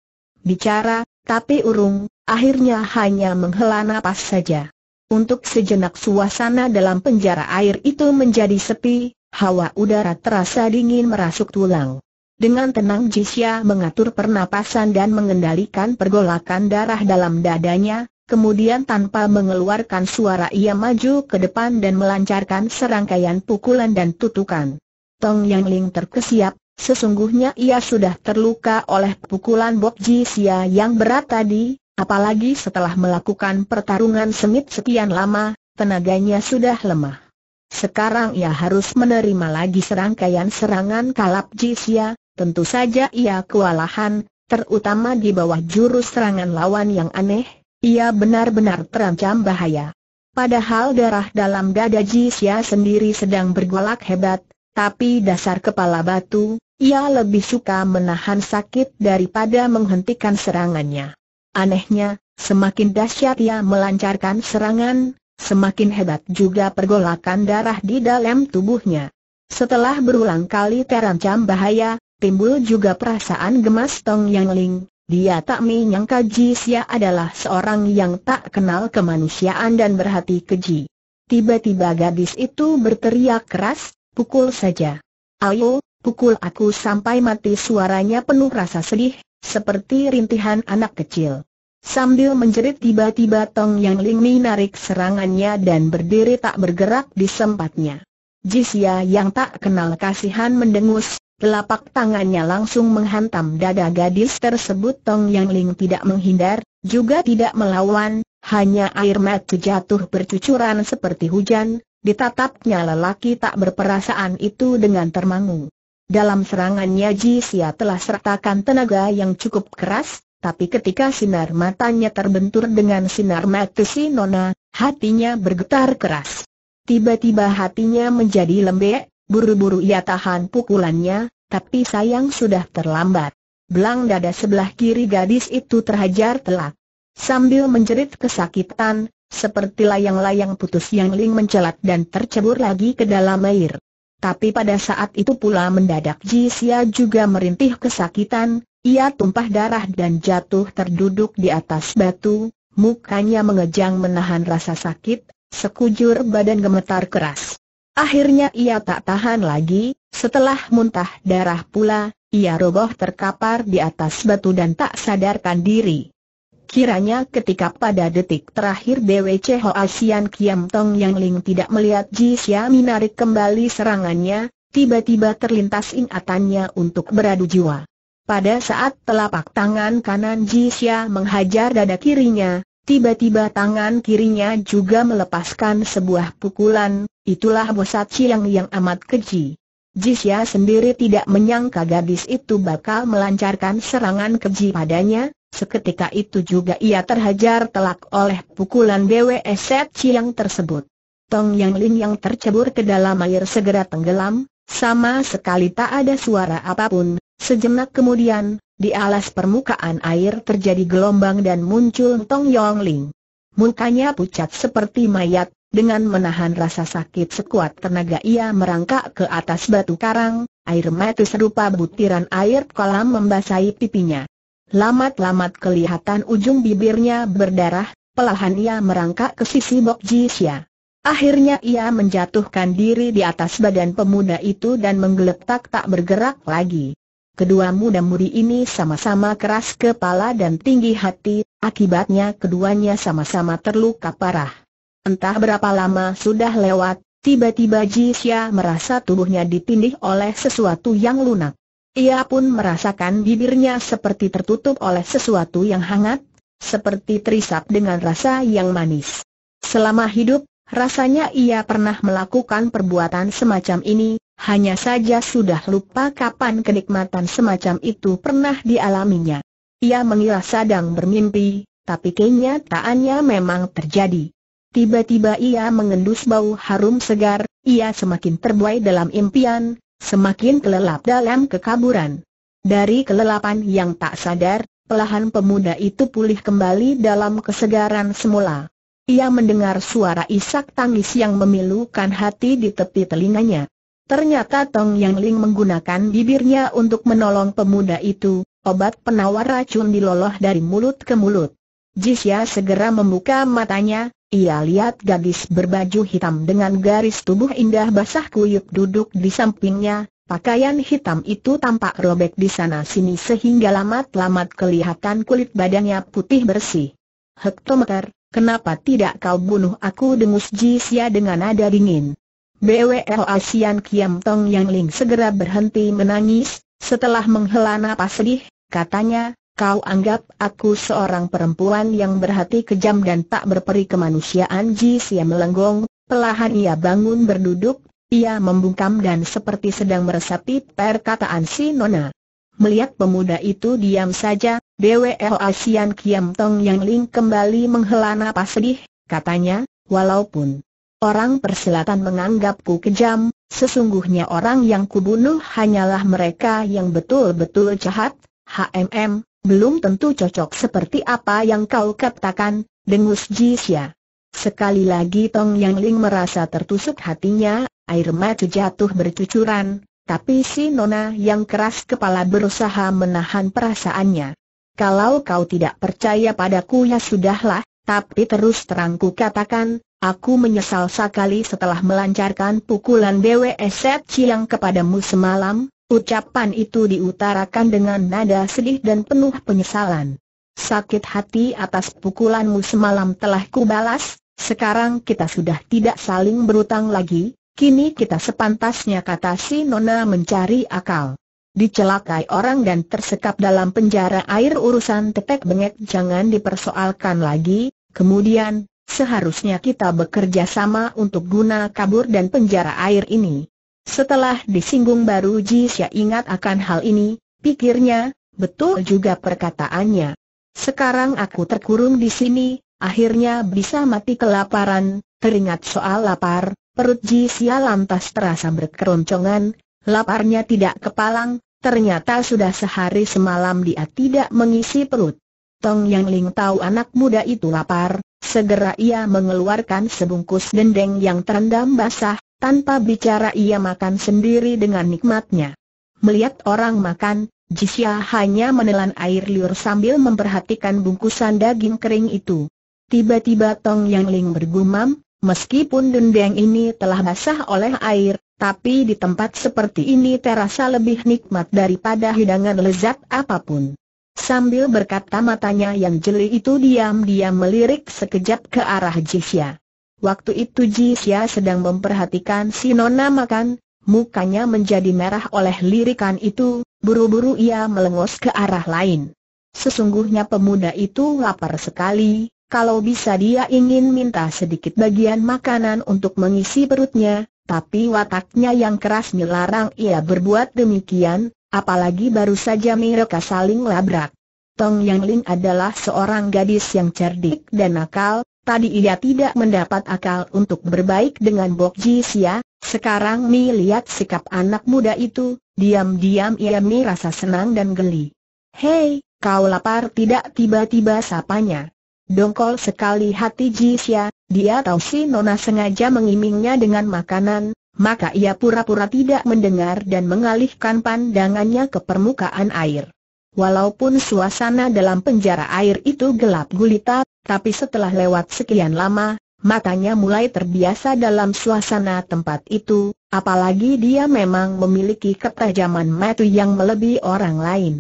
bicara, tapi urung, akhirnya hanya menghela napas saja. Untuk sejenak suasana dalam penjara air itu menjadi sepi, hawa udara terasa dingin merasuk tulang. Dengan tenang Jisya mengatur pernapasan dan mengendalikan pergolakan darah dalam dadanya, kemudian tanpa mengeluarkan suara ia maju ke depan dan melancarkan serangkaian pukulan dan tutukan. Tong Yang Ling terkesiap, sesungguhnya ia sudah terluka oleh pukulan Bok Jisya yang berat tadi, Apalagi setelah melakukan pertarungan sengit sekian lama, tenaganya sudah lemah. Sekarang ia harus menerima lagi serangkaian serangan kalap jisya, tentu saja ia kewalahan, terutama di bawah jurus serangan lawan yang aneh, ia benar-benar terancam bahaya. Padahal darah dalam dada Jisya sendiri sedang bergolak hebat, tapi dasar kepala batu, ia lebih suka menahan sakit daripada menghentikan serangannya. Anehnya, semakin dahsyat ia melancarkan serangan, semakin hebat juga pergolakan darah di dalam tubuhnya. Setelah berulang kali terancam bahaya, timbul juga perasaan gemas Tong Yang Ling. Dia tak menyangka Xia adalah seorang yang tak kenal kemanusiaan dan berhati keji. Tiba-tiba gadis itu berteriak keras, pukul saja. Ayo, pukul aku sampai mati suaranya penuh rasa sedih, seperti rintihan anak kecil. Sambil menjerit tiba-tiba Tong Yang Ling menarik serangannya dan berdiri tak bergerak di sempatnya. Jisya yang tak kenal kasihan mendengus, telapak tangannya langsung menghantam dada gadis tersebut Tong Yang Ling tidak menghindar, juga tidak melawan, hanya air mata jatuh bercucuran seperti hujan, ditatapnya lelaki tak berperasaan itu dengan termangu. Dalam serangannya Jisya telah sertakan tenaga yang cukup keras, tapi ketika sinar matanya terbentur dengan sinar mata si Nona, hatinya bergetar keras. Tiba-tiba hatinya menjadi lembek, buru-buru ia tahan pukulannya, tapi sayang sudah terlambat. Belang dada sebelah kiri gadis itu terhajar telak. Sambil menjerit kesakitan, seperti layang-layang putus yang ling mencelat dan tercebur lagi ke dalam air. Tapi pada saat itu pula mendadak Jisya juga merintih kesakitan, ia tumpah darah dan jatuh terduduk di atas batu, mukanya mengejang menahan rasa sakit, sekujur badan gemetar keras. Akhirnya ia tak tahan lagi, setelah muntah darah pula, ia roboh terkapar di atas batu dan tak sadarkan diri. Kiranya ketika pada detik terakhir BWC Hoa Asian Kiam Tong Yang Ling tidak melihat Ji Xia menarik kembali serangannya, tiba-tiba terlintas ingatannya untuk beradu jiwa. Pada saat telapak tangan kanan Jisya menghajar dada kirinya, tiba-tiba tangan kirinya juga melepaskan sebuah pukulan, itulah Bosat siang yang amat keji. Jisya sendiri tidak menyangka gadis itu bakal melancarkan serangan keji padanya, seketika itu juga ia terhajar telak oleh pukulan BWS Chiang tersebut. Tong Yang Lin yang tercebur ke dalam air segera tenggelam, sama sekali tak ada suara apapun, Sejenak kemudian, di alas permukaan air terjadi gelombang dan muncul Tong Yong Ling. Mukanya pucat seperti mayat, dengan menahan rasa sakit sekuat tenaga ia merangkak ke atas batu karang, air mata serupa butiran air kolam membasahi pipinya. Lamat-lamat kelihatan ujung bibirnya berdarah, pelahan ia merangkak ke sisi Bok Jisya. Akhirnya ia menjatuhkan diri di atas badan pemuda itu dan menggeletak tak bergerak lagi. Kedua muda-mudi ini sama-sama keras kepala dan tinggi hati, akibatnya keduanya sama-sama terluka parah. Entah berapa lama sudah lewat, tiba-tiba Jisya merasa tubuhnya ditindih oleh sesuatu yang lunak. Ia pun merasakan bibirnya seperti tertutup oleh sesuatu yang hangat, seperti terisap dengan rasa yang manis. Selama hidup, rasanya ia pernah melakukan perbuatan semacam ini, hanya saja sudah lupa kapan kenikmatan semacam itu pernah dialaminya. Ia mengira sedang bermimpi, tapi kenyataannya memang terjadi. Tiba-tiba ia mengendus bau harum segar, ia semakin terbuai dalam impian, semakin kelelap dalam kekaburan. Dari kelelapan yang tak sadar, pelahan pemuda itu pulih kembali dalam kesegaran semula. Ia mendengar suara isak tangis yang memilukan hati di tepi telinganya. Ternyata Tong Yang Ling menggunakan bibirnya untuk menolong pemuda itu, obat penawar racun diloloh dari mulut ke mulut. Jisya segera membuka matanya, ia lihat gadis berbaju hitam dengan garis tubuh indah basah kuyup duduk di sampingnya, pakaian hitam itu tampak robek di sana-sini sehingga lamat-lamat kelihatan kulit badannya putih bersih. Hektometer, kenapa tidak kau bunuh aku dengus Jisya dengan nada dingin. BWL Asian Kiam Tong Yang Ling segera berhenti menangis, setelah menghela napas sedih, katanya, kau anggap aku seorang perempuan yang berhati kejam dan tak berperi kemanusiaan Ji Sia melenggong, pelahan ia bangun berduduk, ia membungkam dan seperti sedang meresapi perkataan si Nona. Melihat pemuda itu diam saja, BWL Asian Kiam Tong Yang Ling kembali menghela napas sedih, katanya, walaupun Orang persilatan menganggapku kejam, sesungguhnya orang yang kubunuh hanyalah mereka yang betul-betul jahat, HMM, belum tentu cocok seperti apa yang kau katakan, dengus Jisya. Sekali lagi Tong Yang Ling merasa tertusuk hatinya, air mata jatuh bercucuran, tapi si Nona yang keras kepala berusaha menahan perasaannya. Kalau kau tidak percaya padaku ya sudahlah, tapi terus terangku katakan, Aku menyesal sekali setelah melancarkan pukulan BWS cilang kepadamu semalam, ucapan itu diutarakan dengan nada sedih dan penuh penyesalan. Sakit hati atas pukulanmu semalam telah kubalas, sekarang kita sudah tidak saling berutang lagi, kini kita sepantasnya kata si Nona mencari akal. Dicelakai orang dan tersekap dalam penjara air urusan tetek bengek jangan dipersoalkan lagi, kemudian Seharusnya kita bekerja sama untuk guna kabur dan penjara air ini. Setelah disinggung baru Jisya ingat akan hal ini, pikirnya, betul juga perkataannya. Sekarang aku terkurung di sini, akhirnya bisa mati kelaparan, teringat soal lapar, perut Jisya lantas terasa berkeroncongan, laparnya tidak kepalang, ternyata sudah sehari semalam dia tidak mengisi perut. Tong Yang Ling tahu anak muda itu lapar, segera ia mengeluarkan sebungkus dendeng yang terendam basah, tanpa bicara ia makan sendiri dengan nikmatnya. Melihat orang makan, Jisya hanya menelan air liur sambil memperhatikan bungkusan daging kering itu. Tiba-tiba Tong Yang Ling bergumam, meskipun dendeng ini telah basah oleh air, tapi di tempat seperti ini terasa lebih nikmat daripada hidangan lezat apapun. Sambil berkata matanya yang jeli itu diam-diam melirik sekejap ke arah Jisya. Waktu itu Jisya sedang memperhatikan si Nona makan, mukanya menjadi merah oleh lirikan itu, buru-buru ia melengos ke arah lain. Sesungguhnya pemuda itu lapar sekali, kalau bisa dia ingin minta sedikit bagian makanan untuk mengisi perutnya, tapi wataknya yang keras melarang ia berbuat demikian, apalagi baru saja mereka saling labrak. Tong Yang Ling adalah seorang gadis yang cerdik dan nakal, tadi ia tidak mendapat akal untuk berbaik dengan Bok Ji Sia, sekarang Mi lihat sikap anak muda itu, diam-diam ia Mi rasa senang dan geli. Hei, kau lapar tidak tiba-tiba sapanya. Dongkol sekali hati Ji Sia, dia tahu si Nona sengaja mengimingnya dengan makanan, maka ia pura-pura tidak mendengar dan mengalihkan pandangannya ke permukaan air. Walaupun suasana dalam penjara air itu gelap gulita, tapi setelah lewat sekian lama, matanya mulai terbiasa dalam suasana tempat itu, apalagi dia memang memiliki ketajaman mata yang melebihi orang lain.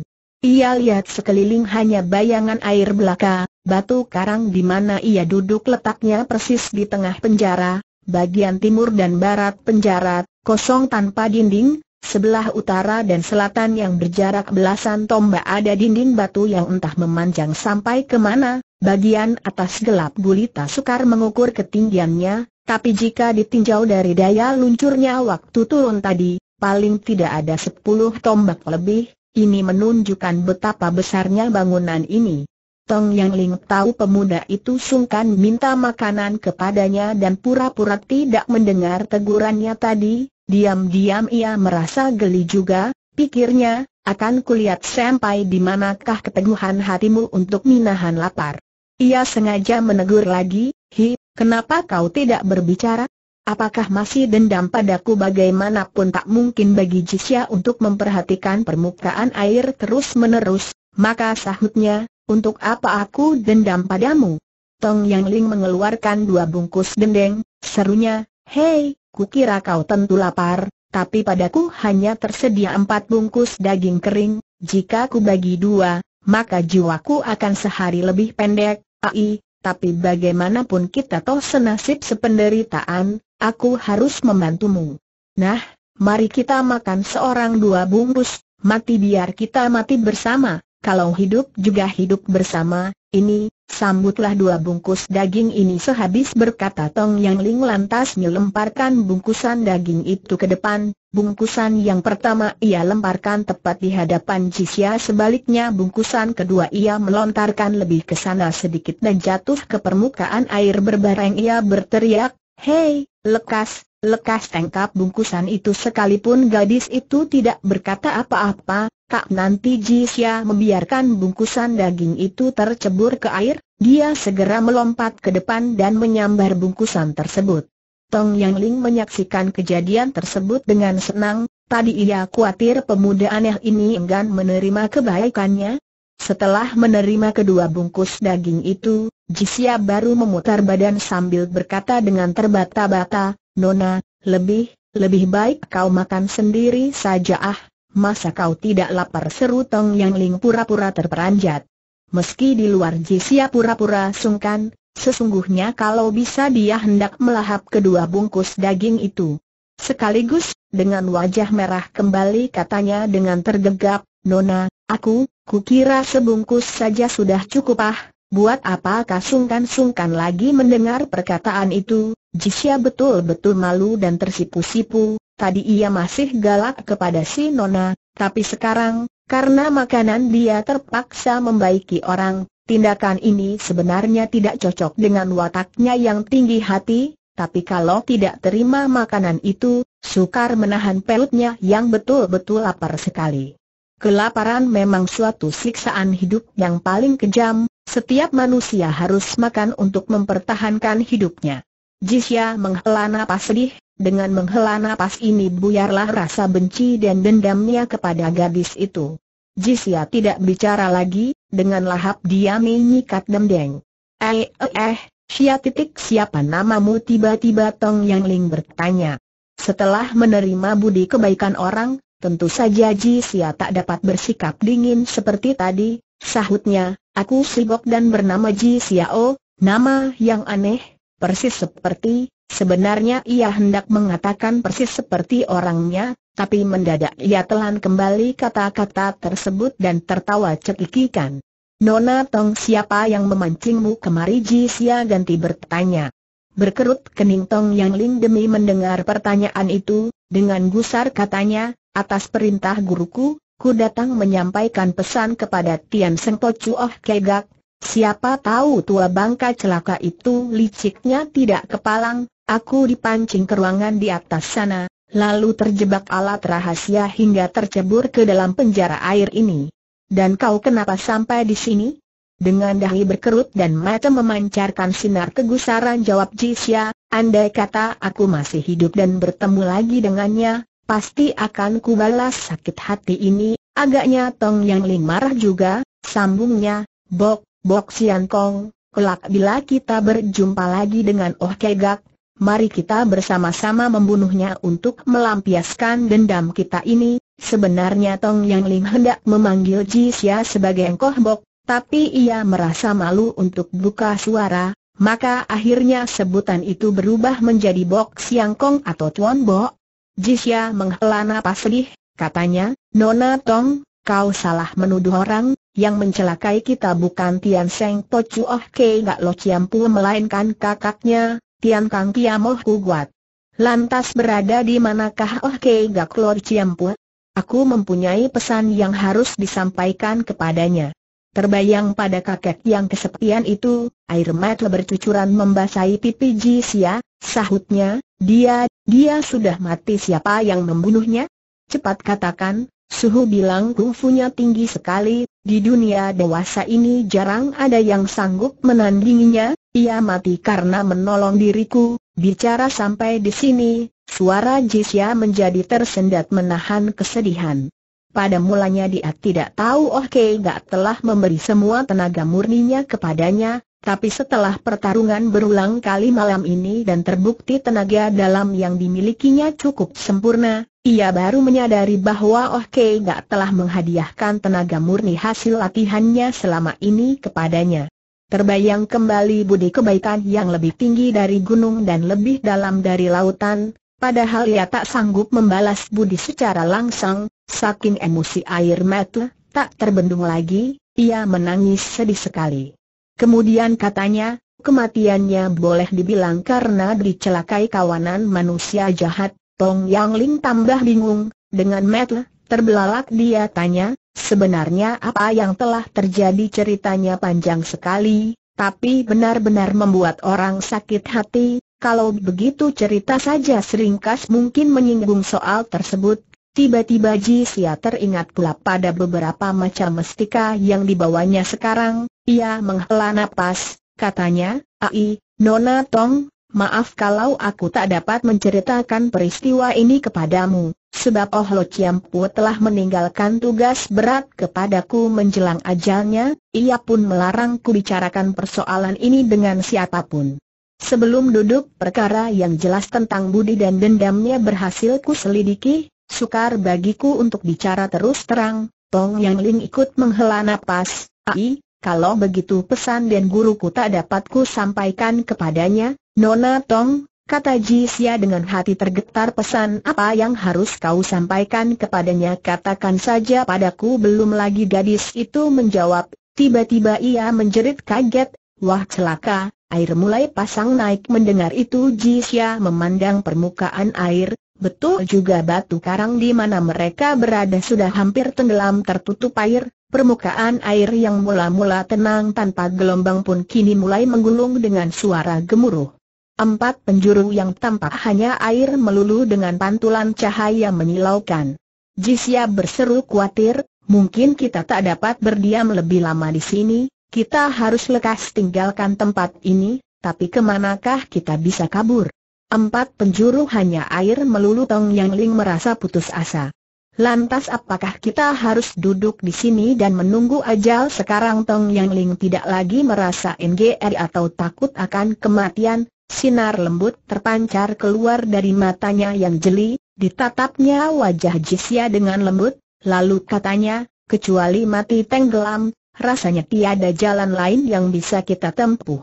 Ia lihat sekeliling hanya bayangan air belaka, batu karang di mana ia duduk letaknya persis di tengah penjara, bagian timur dan barat penjara, kosong tanpa dinding, sebelah utara dan selatan yang berjarak belasan tombak ada dinding batu yang entah memanjang sampai kemana, bagian atas gelap gulita sukar mengukur ketinggiannya, tapi jika ditinjau dari daya luncurnya waktu turun tadi, paling tidak ada sepuluh tombak lebih, ini menunjukkan betapa besarnya bangunan ini. Tong Yang Ling tahu pemuda itu sungkan minta makanan kepadanya dan pura-pura tidak mendengar tegurannya tadi, diam-diam ia merasa geli juga, pikirnya, akan kulihat sampai di manakah keteguhan hatimu untuk minahan lapar. Ia sengaja menegur lagi, hi, kenapa kau tidak berbicara? Apakah masih dendam padaku bagaimanapun tak mungkin bagi Jisya untuk memperhatikan permukaan air terus-menerus, maka sahutnya, untuk apa aku dendam padamu? Tong Yang Ling mengeluarkan dua bungkus dendeng, serunya, Hei, kukira kau tentu lapar, tapi padaku hanya tersedia empat bungkus daging kering, jika ku bagi dua, maka jiwaku akan sehari lebih pendek, ai, tapi bagaimanapun kita toh senasib sependeritaan, aku harus membantumu. Nah, mari kita makan seorang dua bungkus, mati biar kita mati bersama kalau hidup juga hidup bersama, ini, sambutlah dua bungkus daging ini sehabis berkata Tong Yang Ling lantas melemparkan bungkusan daging itu ke depan, bungkusan yang pertama ia lemparkan tepat di hadapan Jisya sebaliknya bungkusan kedua ia melontarkan lebih ke sana sedikit dan jatuh ke permukaan air berbareng ia berteriak, Hei, lekas, lekas tangkap bungkusan itu sekalipun gadis itu tidak berkata apa-apa, tak nanti Jisya membiarkan bungkusan daging itu tercebur ke air, dia segera melompat ke depan dan menyambar bungkusan tersebut. Tong Yang Ling menyaksikan kejadian tersebut dengan senang, tadi ia khawatir pemuda aneh ini enggan menerima kebaikannya. Setelah menerima kedua bungkus daging itu, Jisya baru memutar badan sambil berkata dengan terbata-bata, Nona, lebih, lebih baik kau makan sendiri saja ah, masa kau tidak lapar seru Tong Yang Ling pura-pura terperanjat. Meski di luar Jisia pura-pura sungkan, sesungguhnya kalau bisa dia hendak melahap kedua bungkus daging itu. Sekaligus, dengan wajah merah kembali katanya dengan tergegap, Nona, aku, kukira sebungkus saja sudah cukup ah, buat apa sungkan-sungkan lagi mendengar perkataan itu, Jisya betul-betul malu dan tersipu-sipu, Tadi ia masih galak kepada si Nona, tapi sekarang, karena makanan dia terpaksa membaiki orang, tindakan ini sebenarnya tidak cocok dengan wataknya yang tinggi hati, tapi kalau tidak terima makanan itu, sukar menahan pelutnya yang betul-betul lapar sekali. Kelaparan memang suatu siksaan hidup yang paling kejam, setiap manusia harus makan untuk mempertahankan hidupnya. Jisya menghela napas sedih, dengan menghela nafas ini buyarlah rasa benci dan dendamnya kepada gadis itu. Jisya tidak bicara lagi, dengan lahap dia menyikat dendeng. Eh, eh, eh, Xia titik siapa namamu tiba-tiba Tong Yang Ling bertanya. Setelah menerima budi kebaikan orang, tentu saja Jisya tak dapat bersikap dingin seperti tadi, sahutnya, aku sibok dan bernama Jisya. Oh, nama yang aneh, persis seperti, Sebenarnya ia hendak mengatakan persis seperti orangnya, tapi mendadak ia telan kembali kata-kata tersebut dan tertawa cekikikan. Nona Tong siapa yang memancingmu kemari Ji? Sia ganti bertanya. Berkerut kening Tong Yang Ling demi mendengar pertanyaan itu, dengan gusar katanya, atas perintah guruku, ku datang menyampaikan pesan kepada Tian Seng Po Oh Kegak, siapa tahu tua bangka celaka itu liciknya tidak kepalang, Aku dipancing ke ruangan di atas sana, lalu terjebak alat rahasia hingga tercebur ke dalam penjara air ini. Dan kau kenapa sampai di sini? Dengan dahi berkerut dan mata memancarkan sinar kegusaran jawab Jisya, andai kata aku masih hidup dan bertemu lagi dengannya, pasti akan kubalas sakit hati ini. Agaknya Tong Yang Ling marah juga, sambungnya, Bok, Bok Sian Kong, kelak bila kita berjumpa lagi dengan Oh Kegak, mari kita bersama-sama membunuhnya untuk melampiaskan dendam kita ini. Sebenarnya Tong Yang Ling hendak memanggil Ji Xia sebagai Engkoh Bok, tapi ia merasa malu untuk buka suara, maka akhirnya sebutan itu berubah menjadi Bok Siang Kong atau Tuan Bok. Ji Xia menghela napas sedih, katanya, Nona Tong, kau salah menuduh orang, yang mencelakai kita bukan Tian Seng Po Chu Oh Kei Gak Lo Chiam Pu melainkan kakaknya, Tian Kang Kiamoh kuat. Lantas berada di manakah Oh Kei Gak Lor Ciampu? Aku mempunyai pesan yang harus disampaikan kepadanya. Terbayang pada kakek yang kesepian itu, air mata bercucuran membasahi pipi Ji Sia, sahutnya, dia, dia sudah mati siapa yang membunuhnya? Cepat katakan, suhu bilang kungfunya tinggi sekali, di dunia dewasa ini jarang ada yang sanggup menandinginya, ia mati karena menolong diriku, bicara sampai di sini, suara Jisya menjadi tersendat menahan kesedihan. Pada mulanya dia tidak tahu Oh Kei Gak telah memberi semua tenaga murninya kepadanya, tapi setelah pertarungan berulang kali malam ini dan terbukti tenaga dalam yang dimilikinya cukup sempurna, ia baru menyadari bahwa Oh Kei Gak telah menghadiahkan tenaga murni hasil latihannya selama ini kepadanya. Terbayang kembali budi kebaikan yang lebih tinggi dari gunung dan lebih dalam dari lautan, padahal ia tak sanggup membalas budi secara langsung, saking emosi air mata, tak terbendung lagi, ia menangis sedih sekali. Kemudian katanya, kematiannya boleh dibilang karena dicelakai kawanan manusia jahat, Tong Yang Ling tambah bingung, dengan metle, terbelalak dia tanya, Sebenarnya apa yang telah terjadi ceritanya panjang sekali, tapi benar-benar membuat orang sakit hati, kalau begitu cerita saja seringkas mungkin menyinggung soal tersebut. Tiba-tiba Jisya teringat pula pada beberapa macam mestika yang dibawanya sekarang, ia menghela napas, katanya, Ai, Nona Tong, maaf kalau aku tak dapat menceritakan peristiwa ini kepadamu, sebab Oh Lo Chiam telah meninggalkan tugas berat kepadaku menjelang ajalnya, ia pun melarangku bicarakan persoalan ini dengan siapapun. Sebelum duduk perkara yang jelas tentang budi dan dendamnya berhasil ku selidiki, sukar bagiku untuk bicara terus terang, Tong Yang Ling ikut menghela napas, ai, kalau begitu pesan dan guruku tak dapat ku sampaikan kepadanya, Nona Tong, Kata Xia dengan hati tergetar pesan apa yang harus kau sampaikan kepadanya katakan saja padaku belum lagi gadis itu menjawab, tiba-tiba ia menjerit kaget, wah celaka, air mulai pasang naik mendengar itu Xia memandang permukaan air, betul juga batu karang di mana mereka berada sudah hampir tenggelam tertutup air, Permukaan air yang mula-mula tenang tanpa gelombang pun kini mulai menggulung dengan suara gemuruh. Empat penjuru yang tampak hanya air melulu dengan pantulan cahaya menyilaukan. Jisya berseru khawatir, mungkin kita tak dapat berdiam lebih lama di sini, kita harus lekas tinggalkan tempat ini, tapi kemanakah kita bisa kabur? Empat penjuru hanya air melulu Tong Yang Ling merasa putus asa. Lantas apakah kita harus duduk di sini dan menunggu ajal sekarang Tong Yang Ling tidak lagi merasa NGR atau takut akan kematian, Sinar lembut terpancar keluar dari matanya yang jeli, ditatapnya wajah Jisia dengan lembut, lalu katanya, kecuali mati tenggelam, rasanya tiada jalan lain yang bisa kita tempuh.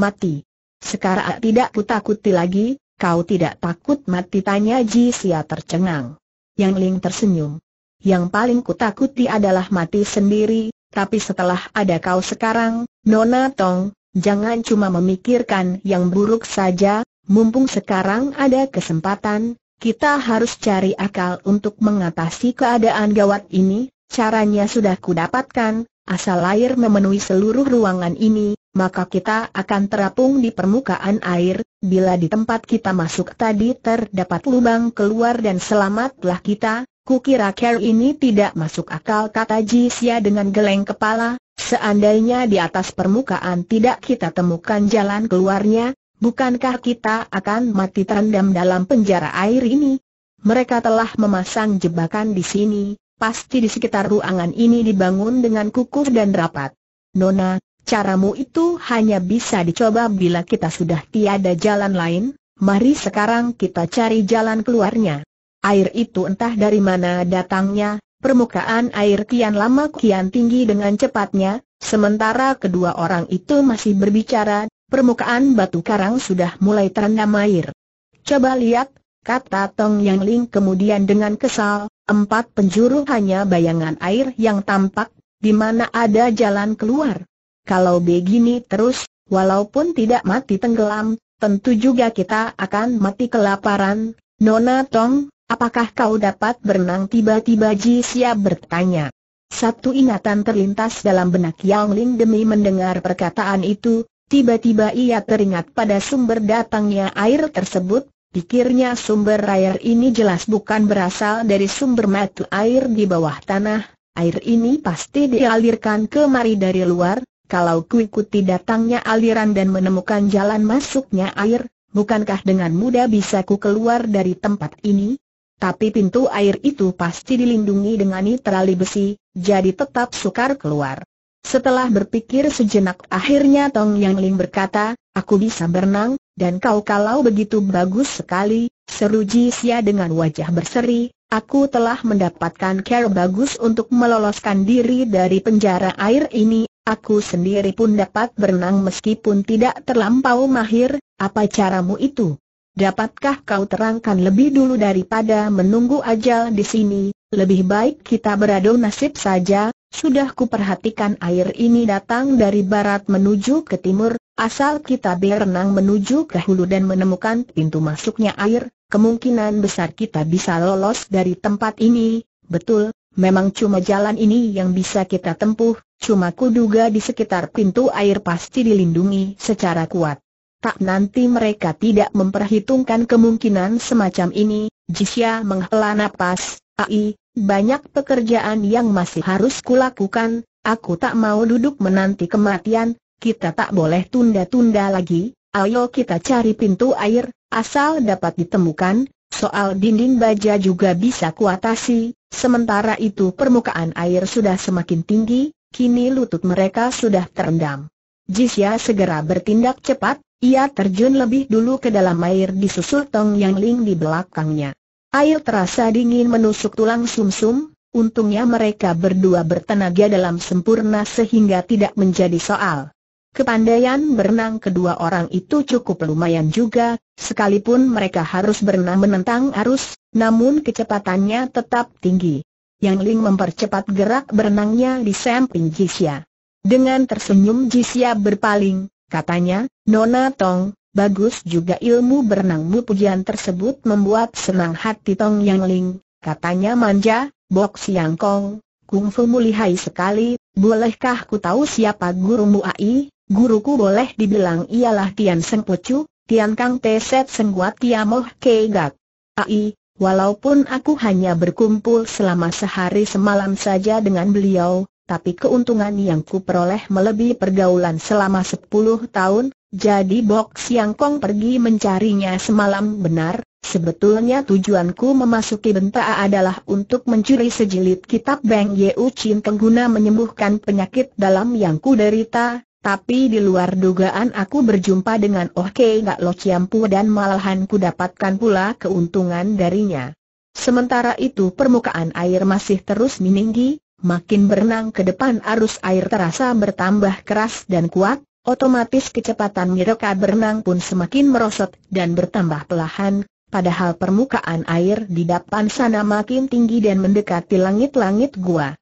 Mati. Sekarang tidak ku takuti lagi, kau tidak takut mati tanya Jisia tercengang. Yang Ling tersenyum. Yang paling kutakuti adalah mati sendiri, tapi setelah ada kau sekarang, Nona Tong, Jangan cuma memikirkan yang buruk saja, mumpung sekarang ada kesempatan, kita harus cari akal untuk mengatasi keadaan gawat ini, caranya sudah kudapatkan, asal air memenuhi seluruh ruangan ini, maka kita akan terapung di permukaan air, bila di tempat kita masuk tadi terdapat lubang keluar dan selamatlah kita, Kukira care ini tidak masuk akal kata Jisia dengan geleng kepala, seandainya di atas permukaan tidak kita temukan jalan keluarnya, bukankah kita akan mati terendam dalam penjara air ini? Mereka telah memasang jebakan di sini, pasti di sekitar ruangan ini dibangun dengan kukuh dan rapat. Nona, caramu itu hanya bisa dicoba bila kita sudah tiada jalan lain, mari sekarang kita cari jalan keluarnya. Air itu entah dari mana datangnya, permukaan air kian lama kian tinggi dengan cepatnya, sementara kedua orang itu masih berbicara, permukaan batu karang sudah mulai terendam air. Coba lihat, kata Tong Yang Ling kemudian dengan kesal, empat penjuru hanya bayangan air yang tampak, di mana ada jalan keluar. Kalau begini terus, walaupun tidak mati tenggelam, tentu juga kita akan mati kelaparan, Nona Tong, Apakah kau dapat berenang tiba-tiba Ji Siap bertanya. Satu ingatan terlintas dalam benak Yang Ling demi mendengar perkataan itu, tiba-tiba ia teringat pada sumber datangnya air tersebut, pikirnya sumber air ini jelas bukan berasal dari sumber mata air di bawah tanah, air ini pasti dialirkan kemari dari luar, kalau kuikuti datangnya aliran dan menemukan jalan masuknya air, bukankah dengan mudah bisa ku keluar dari tempat ini? Tapi pintu air itu pasti dilindungi dengan terali besi, jadi tetap sukar keluar. Setelah berpikir sejenak akhirnya Tong Yang Ling berkata, aku bisa berenang, dan kau kalau begitu bagus sekali, seru Xia dengan wajah berseri, aku telah mendapatkan care bagus untuk meloloskan diri dari penjara air ini, aku sendiri pun dapat berenang meskipun tidak terlampau mahir, apa caramu itu? Dapatkah kau terangkan lebih dulu daripada menunggu ajal di sini? Lebih baik kita beradu nasib saja, sudah kuperhatikan air ini datang dari barat menuju ke timur, asal kita berenang menuju ke hulu dan menemukan pintu masuknya air, kemungkinan besar kita bisa lolos dari tempat ini, betul, memang cuma jalan ini yang bisa kita tempuh, cuma kuduga di sekitar pintu air pasti dilindungi secara kuat. Tak nanti mereka tidak memperhitungkan kemungkinan semacam ini, Jisya menghela napas, Ai, banyak pekerjaan yang masih harus kulakukan, aku tak mau duduk menanti kematian, kita tak boleh tunda-tunda lagi, ayo kita cari pintu air, asal dapat ditemukan, soal dinding baja juga bisa kuatasi, sementara itu permukaan air sudah semakin tinggi, kini lutut mereka sudah terendam. Jisya segera bertindak cepat, ia terjun lebih dulu ke dalam air disusul Tong Yang Ling di belakangnya. Air terasa dingin menusuk tulang sumsum, -sum, untungnya mereka berdua bertenaga dalam sempurna sehingga tidak menjadi soal. Kepandaian berenang kedua orang itu cukup lumayan juga, sekalipun mereka harus berenang menentang arus, namun kecepatannya tetap tinggi. Yang Ling mempercepat gerak berenangnya di samping Jisya. Dengan tersenyum Jisya berpaling, katanya, Nona Tong, bagus juga ilmu berenangmu pujian tersebut membuat senang hati Tong Yang Ling, katanya manja, Bok Siang Kong, kungfumu lihai sekali, bolehkah ku tahu siapa gurumu ai? Guruku boleh dibilang ialah Tian Seng Pucu, Tian Kang Teset Sengguat Tiamoh Kegak. Ai, Walaupun aku hanya berkumpul selama sehari semalam saja dengan beliau, tapi keuntungan yang kuperoleh melebihi pergaulan selama 10 tahun, jadi Bok Siang Kong pergi mencarinya semalam benar, sebetulnya tujuanku memasuki bentaa adalah untuk mencuri sejilid kitab Beng U Chin pengguna menyembuhkan penyakit dalam yang ku derita, tapi di luar dugaan aku berjumpa dengan Oh Kei Gak Lo Chiampu dan malahan ku dapatkan pula keuntungan darinya. Sementara itu permukaan air masih terus meninggi, makin berenang ke depan arus air terasa bertambah keras dan kuat, otomatis kecepatan mereka berenang pun semakin merosot dan bertambah pelahan, padahal permukaan air di depan sana makin tinggi dan mendekati langit-langit gua.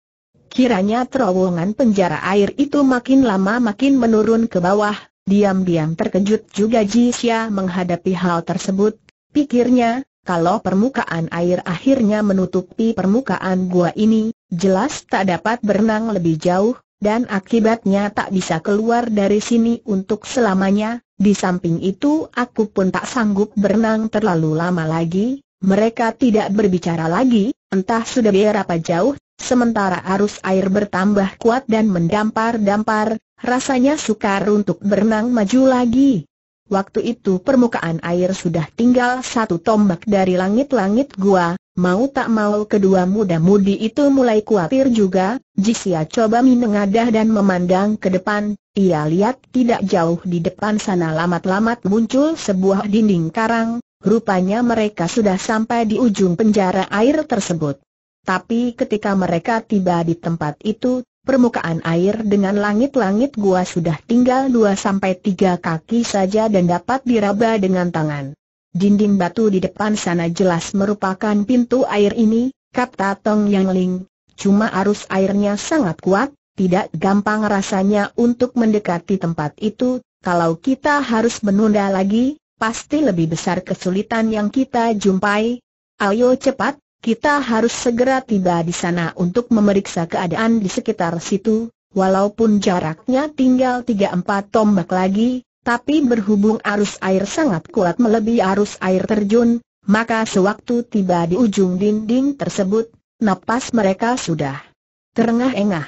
Kiranya terowongan penjara air itu makin lama makin menurun ke bawah, diam-diam terkejut juga Jisya menghadapi hal tersebut, pikirnya, kalau permukaan air akhirnya menutupi permukaan gua ini, jelas tak dapat berenang lebih jauh, dan akibatnya tak bisa keluar dari sini untuk selamanya, di samping itu aku pun tak sanggup berenang terlalu lama lagi, mereka tidak berbicara lagi, entah sudah berapa jauh, sementara arus air bertambah kuat dan mendampar-dampar, rasanya sukar untuk berenang maju lagi. Waktu itu permukaan air sudah tinggal satu tombak dari langit-langit gua, Mau tak mau kedua muda-mudi itu mulai khawatir juga, Jisia coba menengadah dan memandang ke depan, ia lihat tidak jauh di depan sana lamat-lamat muncul sebuah dinding karang, rupanya mereka sudah sampai di ujung penjara air tersebut. Tapi ketika mereka tiba di tempat itu, permukaan air dengan langit-langit gua sudah tinggal 2-3 kaki saja dan dapat diraba dengan tangan. Dinding batu di depan sana jelas merupakan pintu air ini, kata Tong Yang Ling. Cuma arus airnya sangat kuat, tidak gampang rasanya untuk mendekati tempat itu, kalau kita harus menunda lagi, pasti lebih besar kesulitan yang kita jumpai. Ayo cepat, kita harus segera tiba di sana untuk memeriksa keadaan di sekitar situ, walaupun jaraknya tinggal 3-4 tombak lagi, tapi berhubung arus air sangat kuat melebihi arus air terjun, maka sewaktu tiba di ujung dinding tersebut, napas mereka sudah terengah-engah.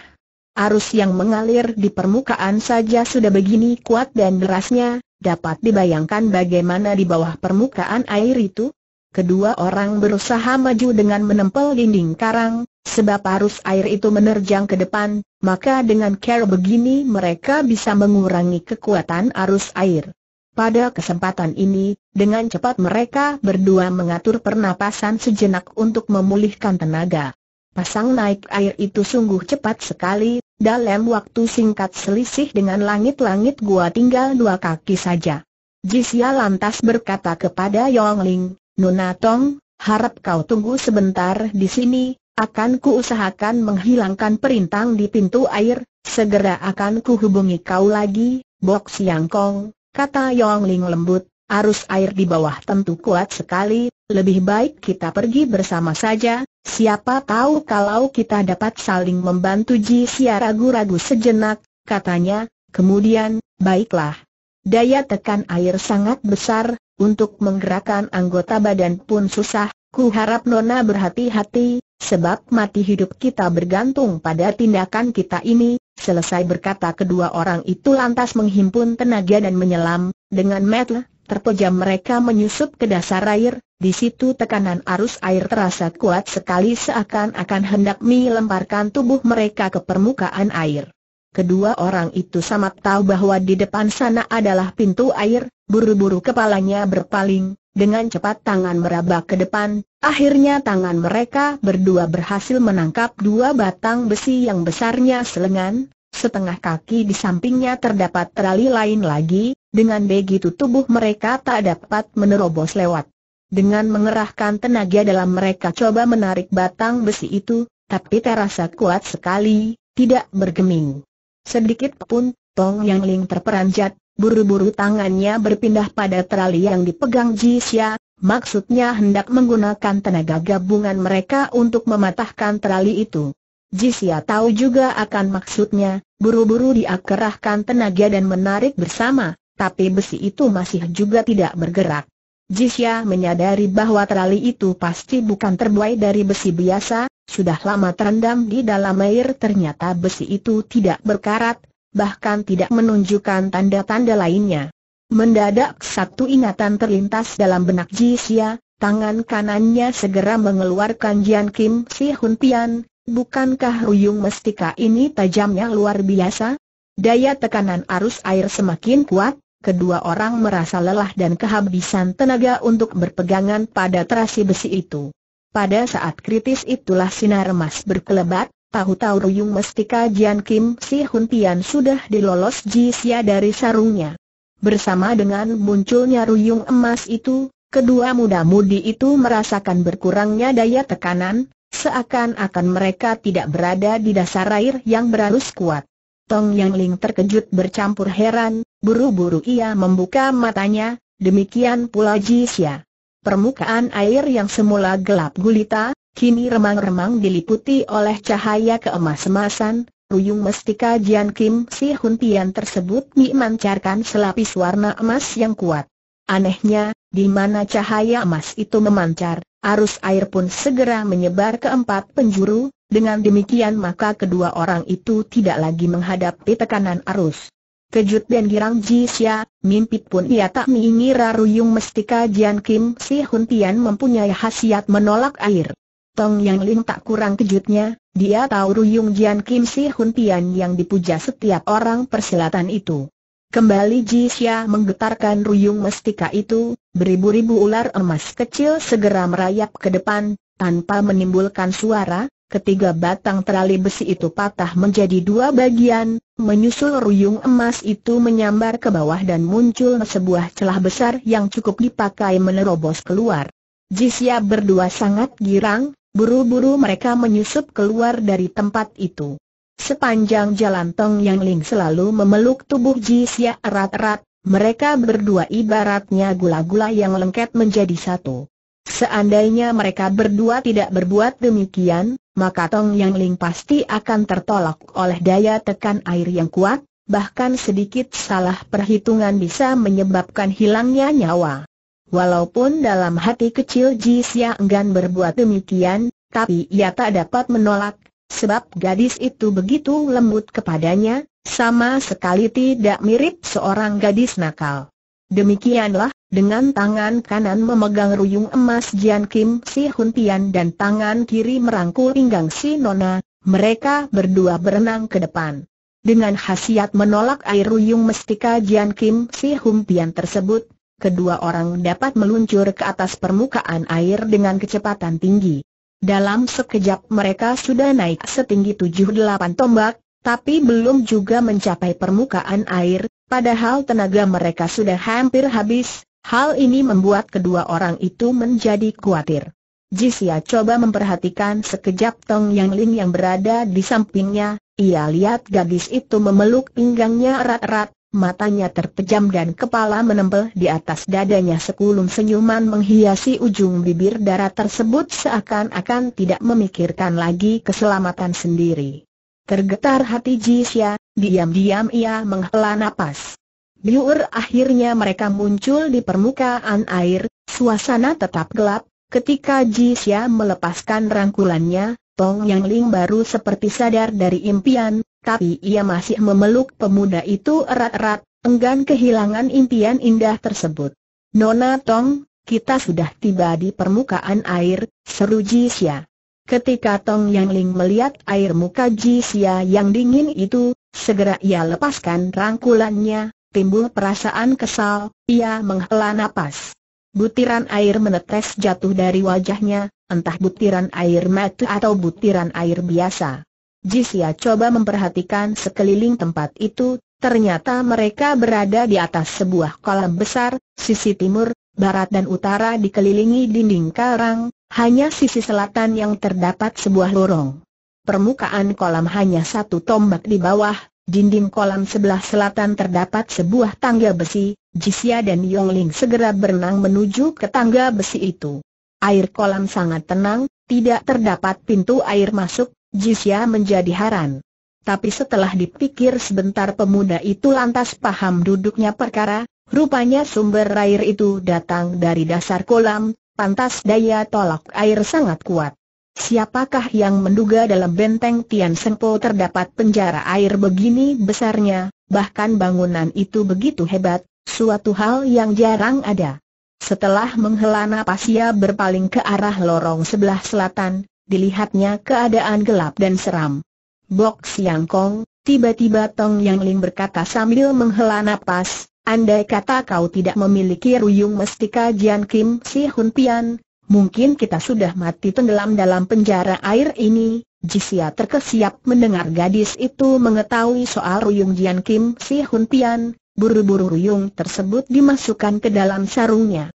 Arus yang mengalir di permukaan saja sudah begini kuat dan derasnya, dapat dibayangkan bagaimana di bawah permukaan air itu. Kedua orang berusaha maju dengan menempel dinding karang, Sebab arus air itu menerjang ke depan, maka dengan care begini mereka bisa mengurangi kekuatan arus air. Pada kesempatan ini, dengan cepat mereka berdua mengatur pernapasan sejenak untuk memulihkan tenaga. Pasang naik air itu sungguh cepat sekali, dalam waktu singkat selisih dengan langit-langit gua tinggal dua kaki saja. Jisya lantas berkata kepada Yongling, Ling, Nona Tong, harap kau tunggu sebentar di sini, akan kuusahakan menghilangkan perintang di pintu air, segera akan kuhubungi kau lagi, Bok Siang Kong, kata Yong Ling lembut, arus air di bawah tentu kuat sekali, lebih baik kita pergi bersama saja, siapa tahu kalau kita dapat saling membantu Ji Jisia ragu-ragu sejenak, katanya, kemudian, baiklah. Daya tekan air sangat besar, untuk menggerakkan anggota badan pun susah, Ku harap Nona berhati-hati, sebab mati hidup kita bergantung pada tindakan kita ini. Selesai berkata kedua orang itu lantas menghimpun tenaga dan menyelam, dengan metel, terpejam mereka menyusup ke dasar air, di situ tekanan arus air terasa kuat sekali seakan-akan hendak melemparkan tubuh mereka ke permukaan air. Kedua orang itu sama tahu bahwa di depan sana adalah pintu air, buru-buru kepalanya berpaling, dengan cepat tangan meraba ke depan, akhirnya tangan mereka berdua berhasil menangkap dua batang besi yang besarnya selengan, setengah kaki di sampingnya terdapat terali lain lagi, dengan begitu tubuh mereka tak dapat menerobos lewat. Dengan mengerahkan tenaga dalam mereka coba menarik batang besi itu, tapi terasa kuat sekali, tidak bergeming. Sedikit pun, Tong Yang Ling terperanjat, buru-buru tangannya berpindah pada terali yang dipegang Jisya, maksudnya hendak menggunakan tenaga gabungan mereka untuk mematahkan terali itu. Jisya tahu juga akan maksudnya, buru-buru diakerahkan tenaga dan menarik bersama, tapi besi itu masih juga tidak bergerak. Jisya menyadari bahwa terali itu pasti bukan terbuai dari besi biasa, sudah lama terendam di dalam air ternyata besi itu tidak berkarat, bahkan tidak menunjukkan tanda-tanda lainnya. Mendadak satu ingatan terlintas dalam benak Ji Xia, tangan kanannya segera mengeluarkan Jian Kim Si Hun Tian, bukankah Ruyung Mestika ini tajamnya luar biasa? Daya tekanan arus air semakin kuat, kedua orang merasa lelah dan kehabisan tenaga untuk berpegangan pada terasi besi itu. Pada saat kritis itulah sinar emas berkelebat, Tahu-tahu Ruyung Mestika Jian Kim Si Hun Tian sudah dilolos Jisya dari sarungnya. Bersama dengan munculnya Ruyung emas itu, kedua muda-mudi itu merasakan berkurangnya daya tekanan, seakan-akan mereka tidak berada di dasar air yang berarus kuat. Tong Yang Ling terkejut bercampur heran, buru-buru ia membuka matanya, demikian pula Jisya. Permukaan air yang semula gelap gulita, Kini remang-remang diliputi oleh cahaya keemas-emasan, Ruyung mestika Jian Kim Si Hun Tian tersebut memancarkan selapis warna emas yang kuat. Anehnya, di mana cahaya emas itu memancar, arus air pun segera menyebar ke empat penjuru, dengan demikian maka kedua orang itu tidak lagi menghadapi tekanan arus. Kejut dan girang Ji Jisya, mimpi pun ia tak mengira Ruyung mestika Jian Kim Si Hun Tian mempunyai khasiat menolak air. Tong Yang Ling tak kurang kejutnya, dia tahu Ruyung Jian Kim Si Hun Tian yang dipuja setiap orang persilatan itu. Kembali Jisya menggetarkan Ruyung Mestika itu, beribu-ribu ular emas kecil segera merayap ke depan, tanpa menimbulkan suara, ketiga batang terali besi itu patah menjadi dua bagian, menyusul Ruyung emas itu menyambar ke bawah dan muncul sebuah celah besar yang cukup dipakai menerobos keluar. Jisya berdua sangat girang, Buru-buru mereka menyusup keluar dari tempat itu. Sepanjang jalan Tong Yang Ling selalu memeluk tubuh Ji Xia erat-erat, mereka berdua ibaratnya gula-gula yang lengket menjadi satu. Seandainya mereka berdua tidak berbuat demikian, maka Tong Yang Ling pasti akan tertolak oleh daya tekan air yang kuat, bahkan sedikit salah perhitungan bisa menyebabkan hilangnya nyawa. Walaupun dalam hati kecil Ji Xia enggan berbuat demikian, tapi ia tak dapat menolak, sebab gadis itu begitu lembut kepadanya, sama sekali tidak mirip seorang gadis nakal. Demikianlah, dengan tangan kanan memegang ruyung emas Jian Kim Si Hun Tian dan tangan kiri merangkul pinggang si Nona, mereka berdua berenang ke depan. Dengan khasiat menolak air ruyung mestika Jian Kim Si Hun Tian tersebut, kedua orang dapat meluncur ke atas permukaan air dengan kecepatan tinggi. Dalam sekejap mereka sudah naik setinggi 7-8 tombak, tapi belum juga mencapai permukaan air, padahal tenaga mereka sudah hampir habis, hal ini membuat kedua orang itu menjadi khawatir. Jisia coba memperhatikan sekejap Tong Yang Ling yang berada di sampingnya, ia lihat gadis itu memeluk pinggangnya erat-erat, matanya terpejam dan kepala menempel di atas dadanya sekulum senyuman menghiasi ujung bibir darah tersebut seakan-akan tidak memikirkan lagi keselamatan sendiri. Tergetar hati Jisya, diam-diam ia menghela napas. Biur akhirnya mereka muncul di permukaan air, suasana tetap gelap, ketika Jisya melepaskan rangkulannya, Tong Yang Ling baru seperti sadar dari impian, tapi ia masih memeluk pemuda itu erat-erat, enggan kehilangan impian indah tersebut. Nona Tong, kita sudah tiba di permukaan air, seru Jisya. Ketika Tong Yang Ling melihat air muka Jisya yang dingin itu, segera ia lepaskan rangkulannya, timbul perasaan kesal, ia menghela napas. Butiran air menetes jatuh dari wajahnya, entah butiran air mata atau butiran air biasa. Jisia ya, coba memperhatikan sekeliling tempat itu, ternyata mereka berada di atas sebuah kolam besar, sisi timur, barat dan utara dikelilingi dinding karang, hanya sisi selatan yang terdapat sebuah lorong. Permukaan kolam hanya satu tombak di bawah, dinding kolam sebelah selatan terdapat sebuah tangga besi, Jisia ya, dan Yongling segera berenang menuju ke tangga besi itu. Air kolam sangat tenang, tidak terdapat pintu air masuk, Jisya menjadi haran. Tapi setelah dipikir sebentar pemuda itu lantas paham duduknya perkara, rupanya sumber air itu datang dari dasar kolam, pantas daya tolak air sangat kuat. Siapakah yang menduga dalam benteng Tian Sengpo terdapat penjara air begini besarnya, bahkan bangunan itu begitu hebat, suatu hal yang jarang ada. Setelah menghela napas ia berpaling ke arah lorong sebelah selatan, dilihatnya keadaan gelap dan seram. Bok Siang Kong, tiba-tiba Tong Yang Ling berkata sambil menghela napas, andai kata kau tidak memiliki ruyung mestika Jian Kim Si Hun Pian, mungkin kita sudah mati tenggelam dalam penjara air ini. Jisia terkesiap mendengar gadis itu mengetahui soal Ruyung Jian Kim Si Hun Pian, buru-buru Ruyung tersebut dimasukkan ke dalam sarungnya.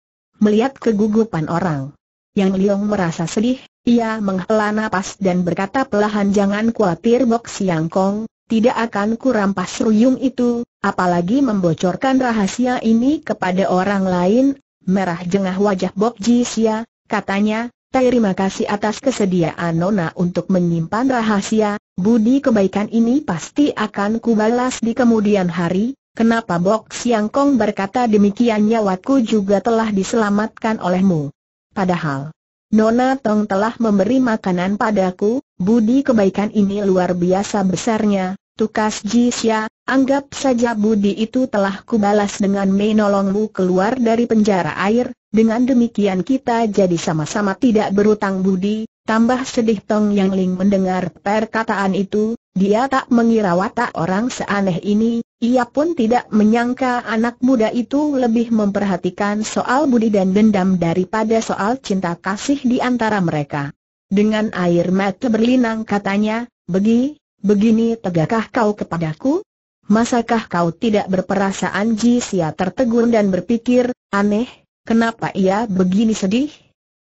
Melihat kegugupan orang, Yang Liong merasa sedih, ia menghela nafas dan berkata pelahan jangan khawatir Bok Siang Kong, tidak akan kurampas ruyung itu, apalagi membocorkan rahasia ini kepada orang lain, merah jengah wajah Bok Ji Sia, katanya, terima kasih atas kesediaan Nona untuk menyimpan rahasia, budi kebaikan ini pasti akan kubalas di kemudian hari, kenapa Bok Siang Kong berkata demikian nyawaku juga telah diselamatkan olehmu. Padahal, Nona Tong telah memberi makanan padaku, budi kebaikan ini luar biasa besarnya, tukas Jisya, anggap saja budi itu telah kubalas dengan menolongmu keluar dari penjara air, dengan demikian kita jadi sama-sama tidak berutang budi, tambah sedih Tong Yang Ling mendengar perkataan itu, dia tak mengira watak orang seaneh ini, ia pun tidak menyangka anak muda itu lebih memperhatikan soal budi dan dendam daripada soal cinta kasih di antara mereka. Dengan air mata berlinang katanya, Begi, begini tegakkah kau kepadaku? Masakah kau tidak berperasaan Ji sia tertegun dan berpikir, aneh, kenapa ia begini sedih?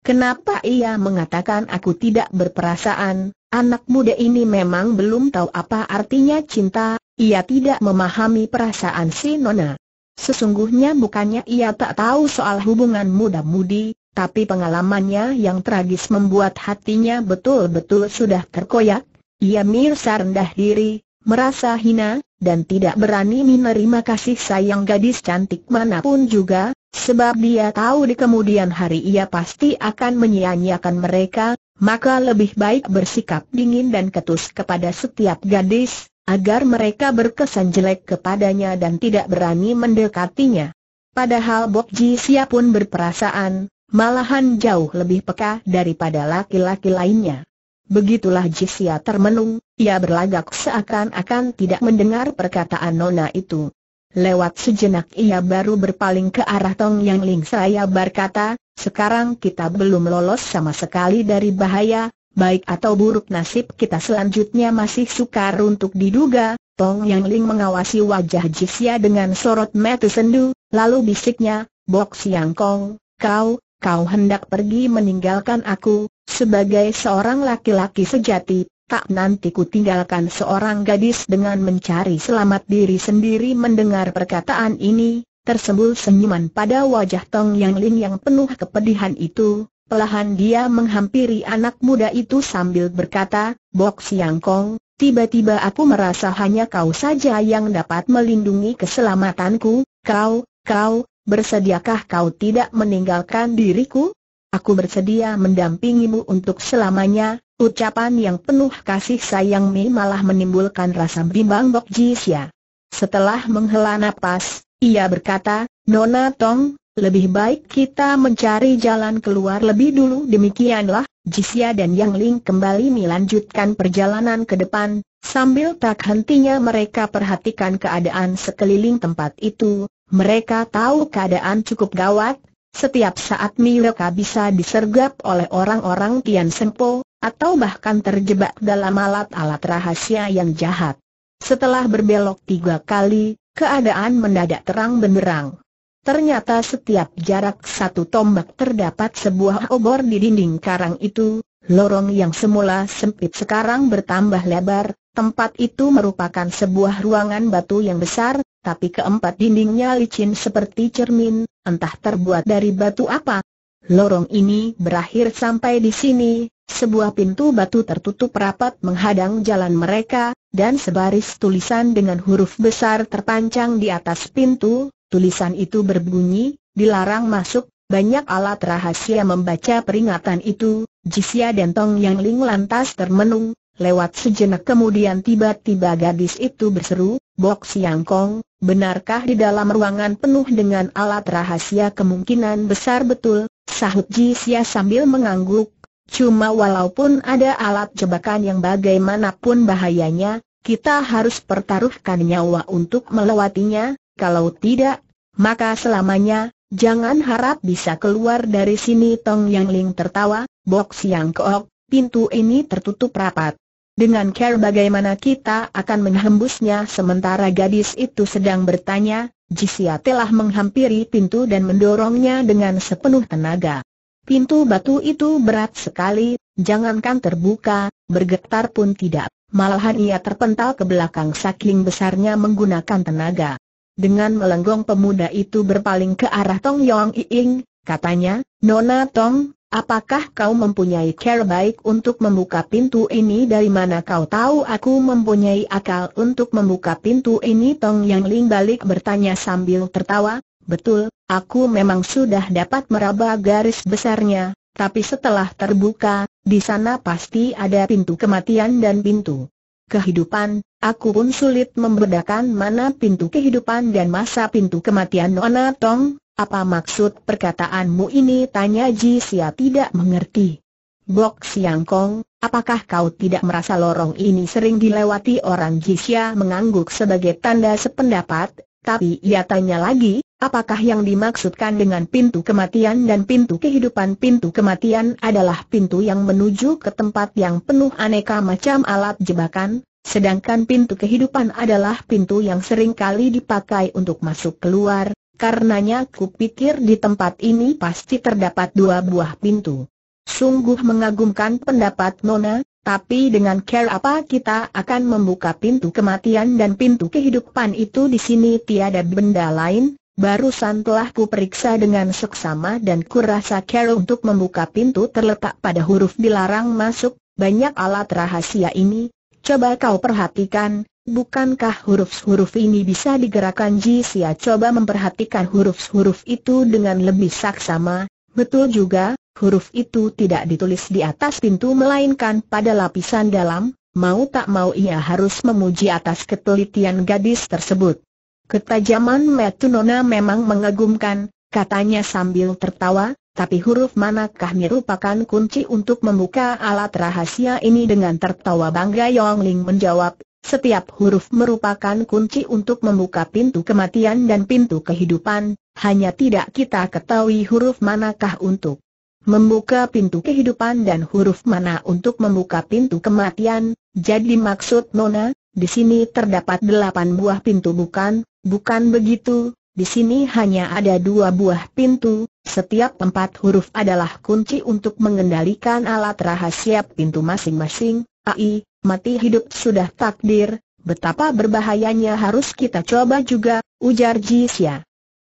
Kenapa ia mengatakan aku tidak berperasaan, anak muda ini memang belum tahu apa artinya cinta, ia tidak memahami perasaan si Nona. Sesungguhnya bukannya ia tak tahu soal hubungan muda-mudi, tapi pengalamannya yang tragis membuat hatinya betul-betul sudah terkoyak. Ia mirsa rendah diri, merasa hina, dan tidak berani menerima kasih sayang gadis cantik manapun juga, sebab dia tahu di kemudian hari ia pasti akan menyia-nyiakan mereka, maka lebih baik bersikap dingin dan ketus kepada setiap gadis, agar mereka berkesan jelek kepadanya dan tidak berani mendekatinya. Padahal Bok Ji Sia pun berperasaan, malahan jauh lebih peka daripada laki-laki lainnya. Begitulah Sia termenung, ia berlagak seakan-akan tidak mendengar perkataan Nona itu. Lewat sejenak ia baru berpaling ke arah Tong Yang Ling saya berkata, sekarang kita belum lolos sama sekali dari bahaya, baik atau buruk nasib kita selanjutnya masih sukar untuk diduga, Tong Yang Ling mengawasi wajah Jisya dengan sorot mata sendu, lalu bisiknya, Bok Siang Kong, kau, kau hendak pergi meninggalkan aku, sebagai seorang laki-laki sejati, tak nanti ku tinggalkan seorang gadis dengan mencari selamat diri sendiri mendengar perkataan ini, tersembul senyuman pada wajah Tong Yang Ling yang penuh kepedihan itu, Perlahan dia menghampiri anak muda itu sambil berkata, Bok Siang Kong, tiba-tiba aku merasa hanya kau saja yang dapat melindungi keselamatanku, kau, kau, bersediakah kau tidak meninggalkan diriku? Aku bersedia mendampingimu untuk selamanya, ucapan yang penuh kasih sayang Mi malah menimbulkan rasa bimbang Bok Jisya. Setelah menghela napas, ia berkata, Nona Tong, lebih baik kita mencari jalan keluar lebih dulu demikianlah, Jisya dan Yang Ling kembali melanjutkan perjalanan ke depan, sambil tak hentinya mereka perhatikan keadaan sekeliling tempat itu, mereka tahu keadaan cukup gawat, setiap saat mereka bisa disergap oleh orang-orang Tian Sempo, atau bahkan terjebak dalam alat-alat rahasia yang jahat. Setelah berbelok tiga kali, keadaan mendadak terang benderang. Ternyata setiap jarak satu tombak terdapat sebuah obor di dinding karang itu, lorong yang semula sempit sekarang bertambah lebar, tempat itu merupakan sebuah ruangan batu yang besar, tapi keempat dindingnya licin seperti cermin, entah terbuat dari batu apa. Lorong ini berakhir sampai di sini, sebuah pintu batu tertutup rapat menghadang jalan mereka, dan sebaris tulisan dengan huruf besar terpancang di atas pintu, Tulisan itu berbunyi, dilarang masuk, banyak alat rahasia membaca peringatan itu, Jisya dan Tong Yang Ling lantas termenung, lewat sejenak kemudian tiba-tiba gadis itu berseru, Bok Siang Kong, benarkah di dalam ruangan penuh dengan alat rahasia kemungkinan besar betul, sahut Jisya sambil mengangguk, cuma walaupun ada alat jebakan yang bagaimanapun bahayanya, kita harus pertaruhkan nyawa untuk melewatinya, kalau tidak, maka selamanya, jangan harap bisa keluar dari sini Tong Yang Ling tertawa, box yang keok, pintu ini tertutup rapat. Dengan care bagaimana kita akan menghembusnya sementara gadis itu sedang bertanya, Jisia telah menghampiri pintu dan mendorongnya dengan sepenuh tenaga. Pintu batu itu berat sekali, jangankan terbuka, bergetar pun tidak, malahan ia terpental ke belakang saking besarnya menggunakan tenaga. Dengan melenggong pemuda itu berpaling ke arah Tong Yong Iing, katanya, Nona Tong, apakah kau mempunyai cara baik untuk membuka pintu ini dari mana kau tahu aku mempunyai akal untuk membuka pintu ini Tong Yang Ling balik bertanya sambil tertawa, betul, aku memang sudah dapat meraba garis besarnya, tapi setelah terbuka, di sana pasti ada pintu kematian dan pintu kehidupan, aku pun sulit membedakan mana pintu kehidupan dan masa pintu kematian Nona Tong, apa maksud perkataanmu ini tanya Ji Xia tidak mengerti. Bok Siang Kong, apakah kau tidak merasa lorong ini sering dilewati orang Ji Xia mengangguk sebagai tanda sependapat, tapi ia tanya lagi, apakah yang dimaksudkan dengan pintu kematian dan pintu kehidupan? Pintu kematian adalah pintu yang menuju ke tempat yang penuh aneka macam alat jebakan, sedangkan pintu kehidupan adalah pintu yang sering kali dipakai untuk masuk keluar, karenanya kupikir di tempat ini pasti terdapat dua buah pintu. Sungguh mengagumkan pendapat Nona, tapi dengan care apa kita akan membuka pintu kematian dan pintu kehidupan itu di sini tiada benda lain, barusan telah ku periksa dengan seksama dan ku rasa care untuk membuka pintu terletak pada huruf dilarang masuk, banyak alat rahasia ini, coba kau perhatikan, bukankah huruf-huruf ini bisa digerakkan jisia coba memperhatikan huruf-huruf itu dengan lebih saksama, betul juga, Huruf itu tidak ditulis di atas pintu melainkan pada lapisan dalam, mau tak mau ia harus memuji atas ketelitian gadis tersebut. Ketajaman Metunona memang mengagumkan, katanya sambil tertawa, tapi huruf manakah merupakan kunci untuk membuka alat rahasia ini dengan tertawa bangga Ling menjawab, setiap huruf merupakan kunci untuk membuka pintu kematian dan pintu kehidupan, hanya tidak kita ketahui huruf manakah untuk Membuka pintu kehidupan dan huruf mana untuk membuka pintu kematian, jadi maksud Nona, di sini terdapat delapan buah pintu bukan, bukan begitu, di sini hanya ada dua buah pintu, setiap empat huruf adalah kunci untuk mengendalikan alat rahasia pintu masing-masing, ai, mati hidup sudah takdir, betapa berbahayanya harus kita coba juga, ujar Jisya.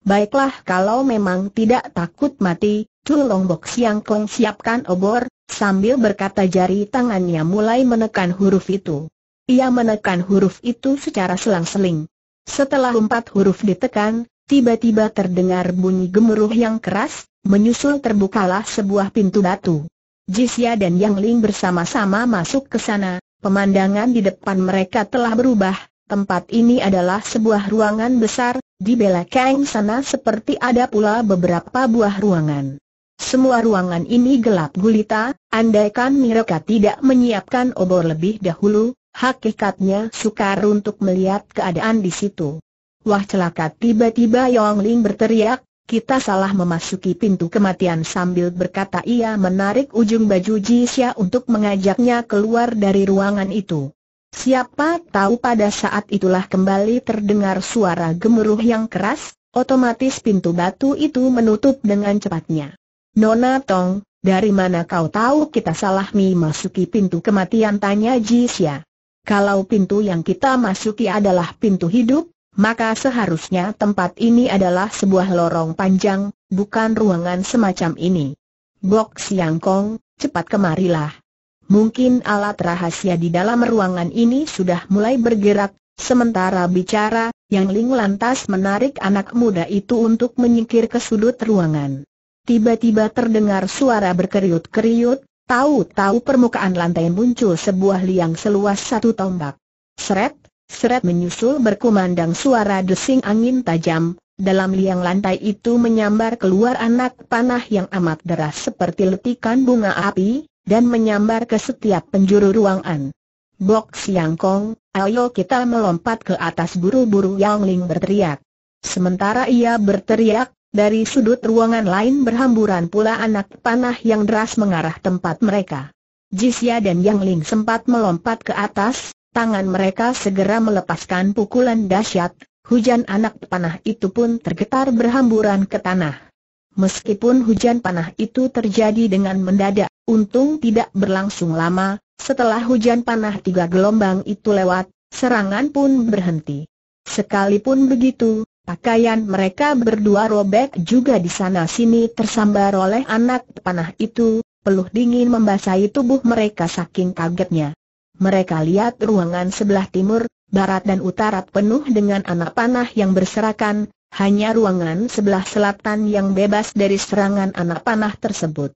Baiklah kalau memang tidak takut mati, Tulong Bok Siang Kong siapkan obor, sambil berkata jari tangannya mulai menekan huruf itu. Ia menekan huruf itu secara selang-seling. Setelah empat huruf ditekan, tiba-tiba terdengar bunyi gemuruh yang keras, menyusul terbukalah sebuah pintu batu. Jisya dan Yang Ling bersama-sama masuk ke sana, pemandangan di depan mereka telah berubah, Tempat ini adalah sebuah ruangan besar, di belakang sana seperti ada pula beberapa buah ruangan. Semua ruangan ini gelap gulita, andaikan mereka tidak menyiapkan obor lebih dahulu, hakikatnya sukar untuk melihat keadaan di situ. Wah celaka tiba-tiba Yong Ling berteriak, kita salah memasuki pintu kematian sambil berkata ia menarik ujung baju Ji Xia untuk mengajaknya keluar dari ruangan itu. Siapa tahu pada saat itulah kembali terdengar suara gemuruh yang keras, otomatis pintu batu itu menutup dengan cepatnya. Nona Tong, dari mana kau tahu kita salah masuki pintu kematian tanya Jisya. Kalau pintu yang kita masuki adalah pintu hidup, maka seharusnya tempat ini adalah sebuah lorong panjang, bukan ruangan semacam ini. Bok Siang Kong, cepat kemarilah. Mungkin alat rahasia di dalam ruangan ini sudah mulai bergerak, sementara bicara, yang Ling lantas menarik anak muda itu untuk menyingkir ke sudut ruangan. Tiba-tiba terdengar suara berkeriut-keriut, tahu-tahu permukaan lantai muncul sebuah liang seluas satu tombak. Seret, seret menyusul berkumandang suara desing angin tajam, dalam liang lantai itu menyambar keluar anak panah yang amat deras seperti letikan bunga api, dan menyambar ke setiap penjuru ruangan. Bok Siang Kong, ayo kita melompat ke atas buru-buru Yang Ling berteriak. Sementara ia berteriak, dari sudut ruangan lain berhamburan pula anak panah yang deras mengarah tempat mereka. Jisya dan Yang Ling sempat melompat ke atas, tangan mereka segera melepaskan pukulan dahsyat, hujan anak panah itu pun tergetar berhamburan ke tanah. Meskipun hujan panah itu terjadi dengan mendadak, untung tidak berlangsung lama, setelah hujan panah tiga gelombang itu lewat, serangan pun berhenti. Sekalipun begitu, pakaian mereka berdua robek juga di sana-sini tersambar oleh anak panah itu, peluh dingin membasahi tubuh mereka saking kagetnya. Mereka lihat ruangan sebelah timur, barat dan utara penuh dengan anak panah yang berserakan, hanya ruangan sebelah selatan yang bebas dari serangan anak panah tersebut.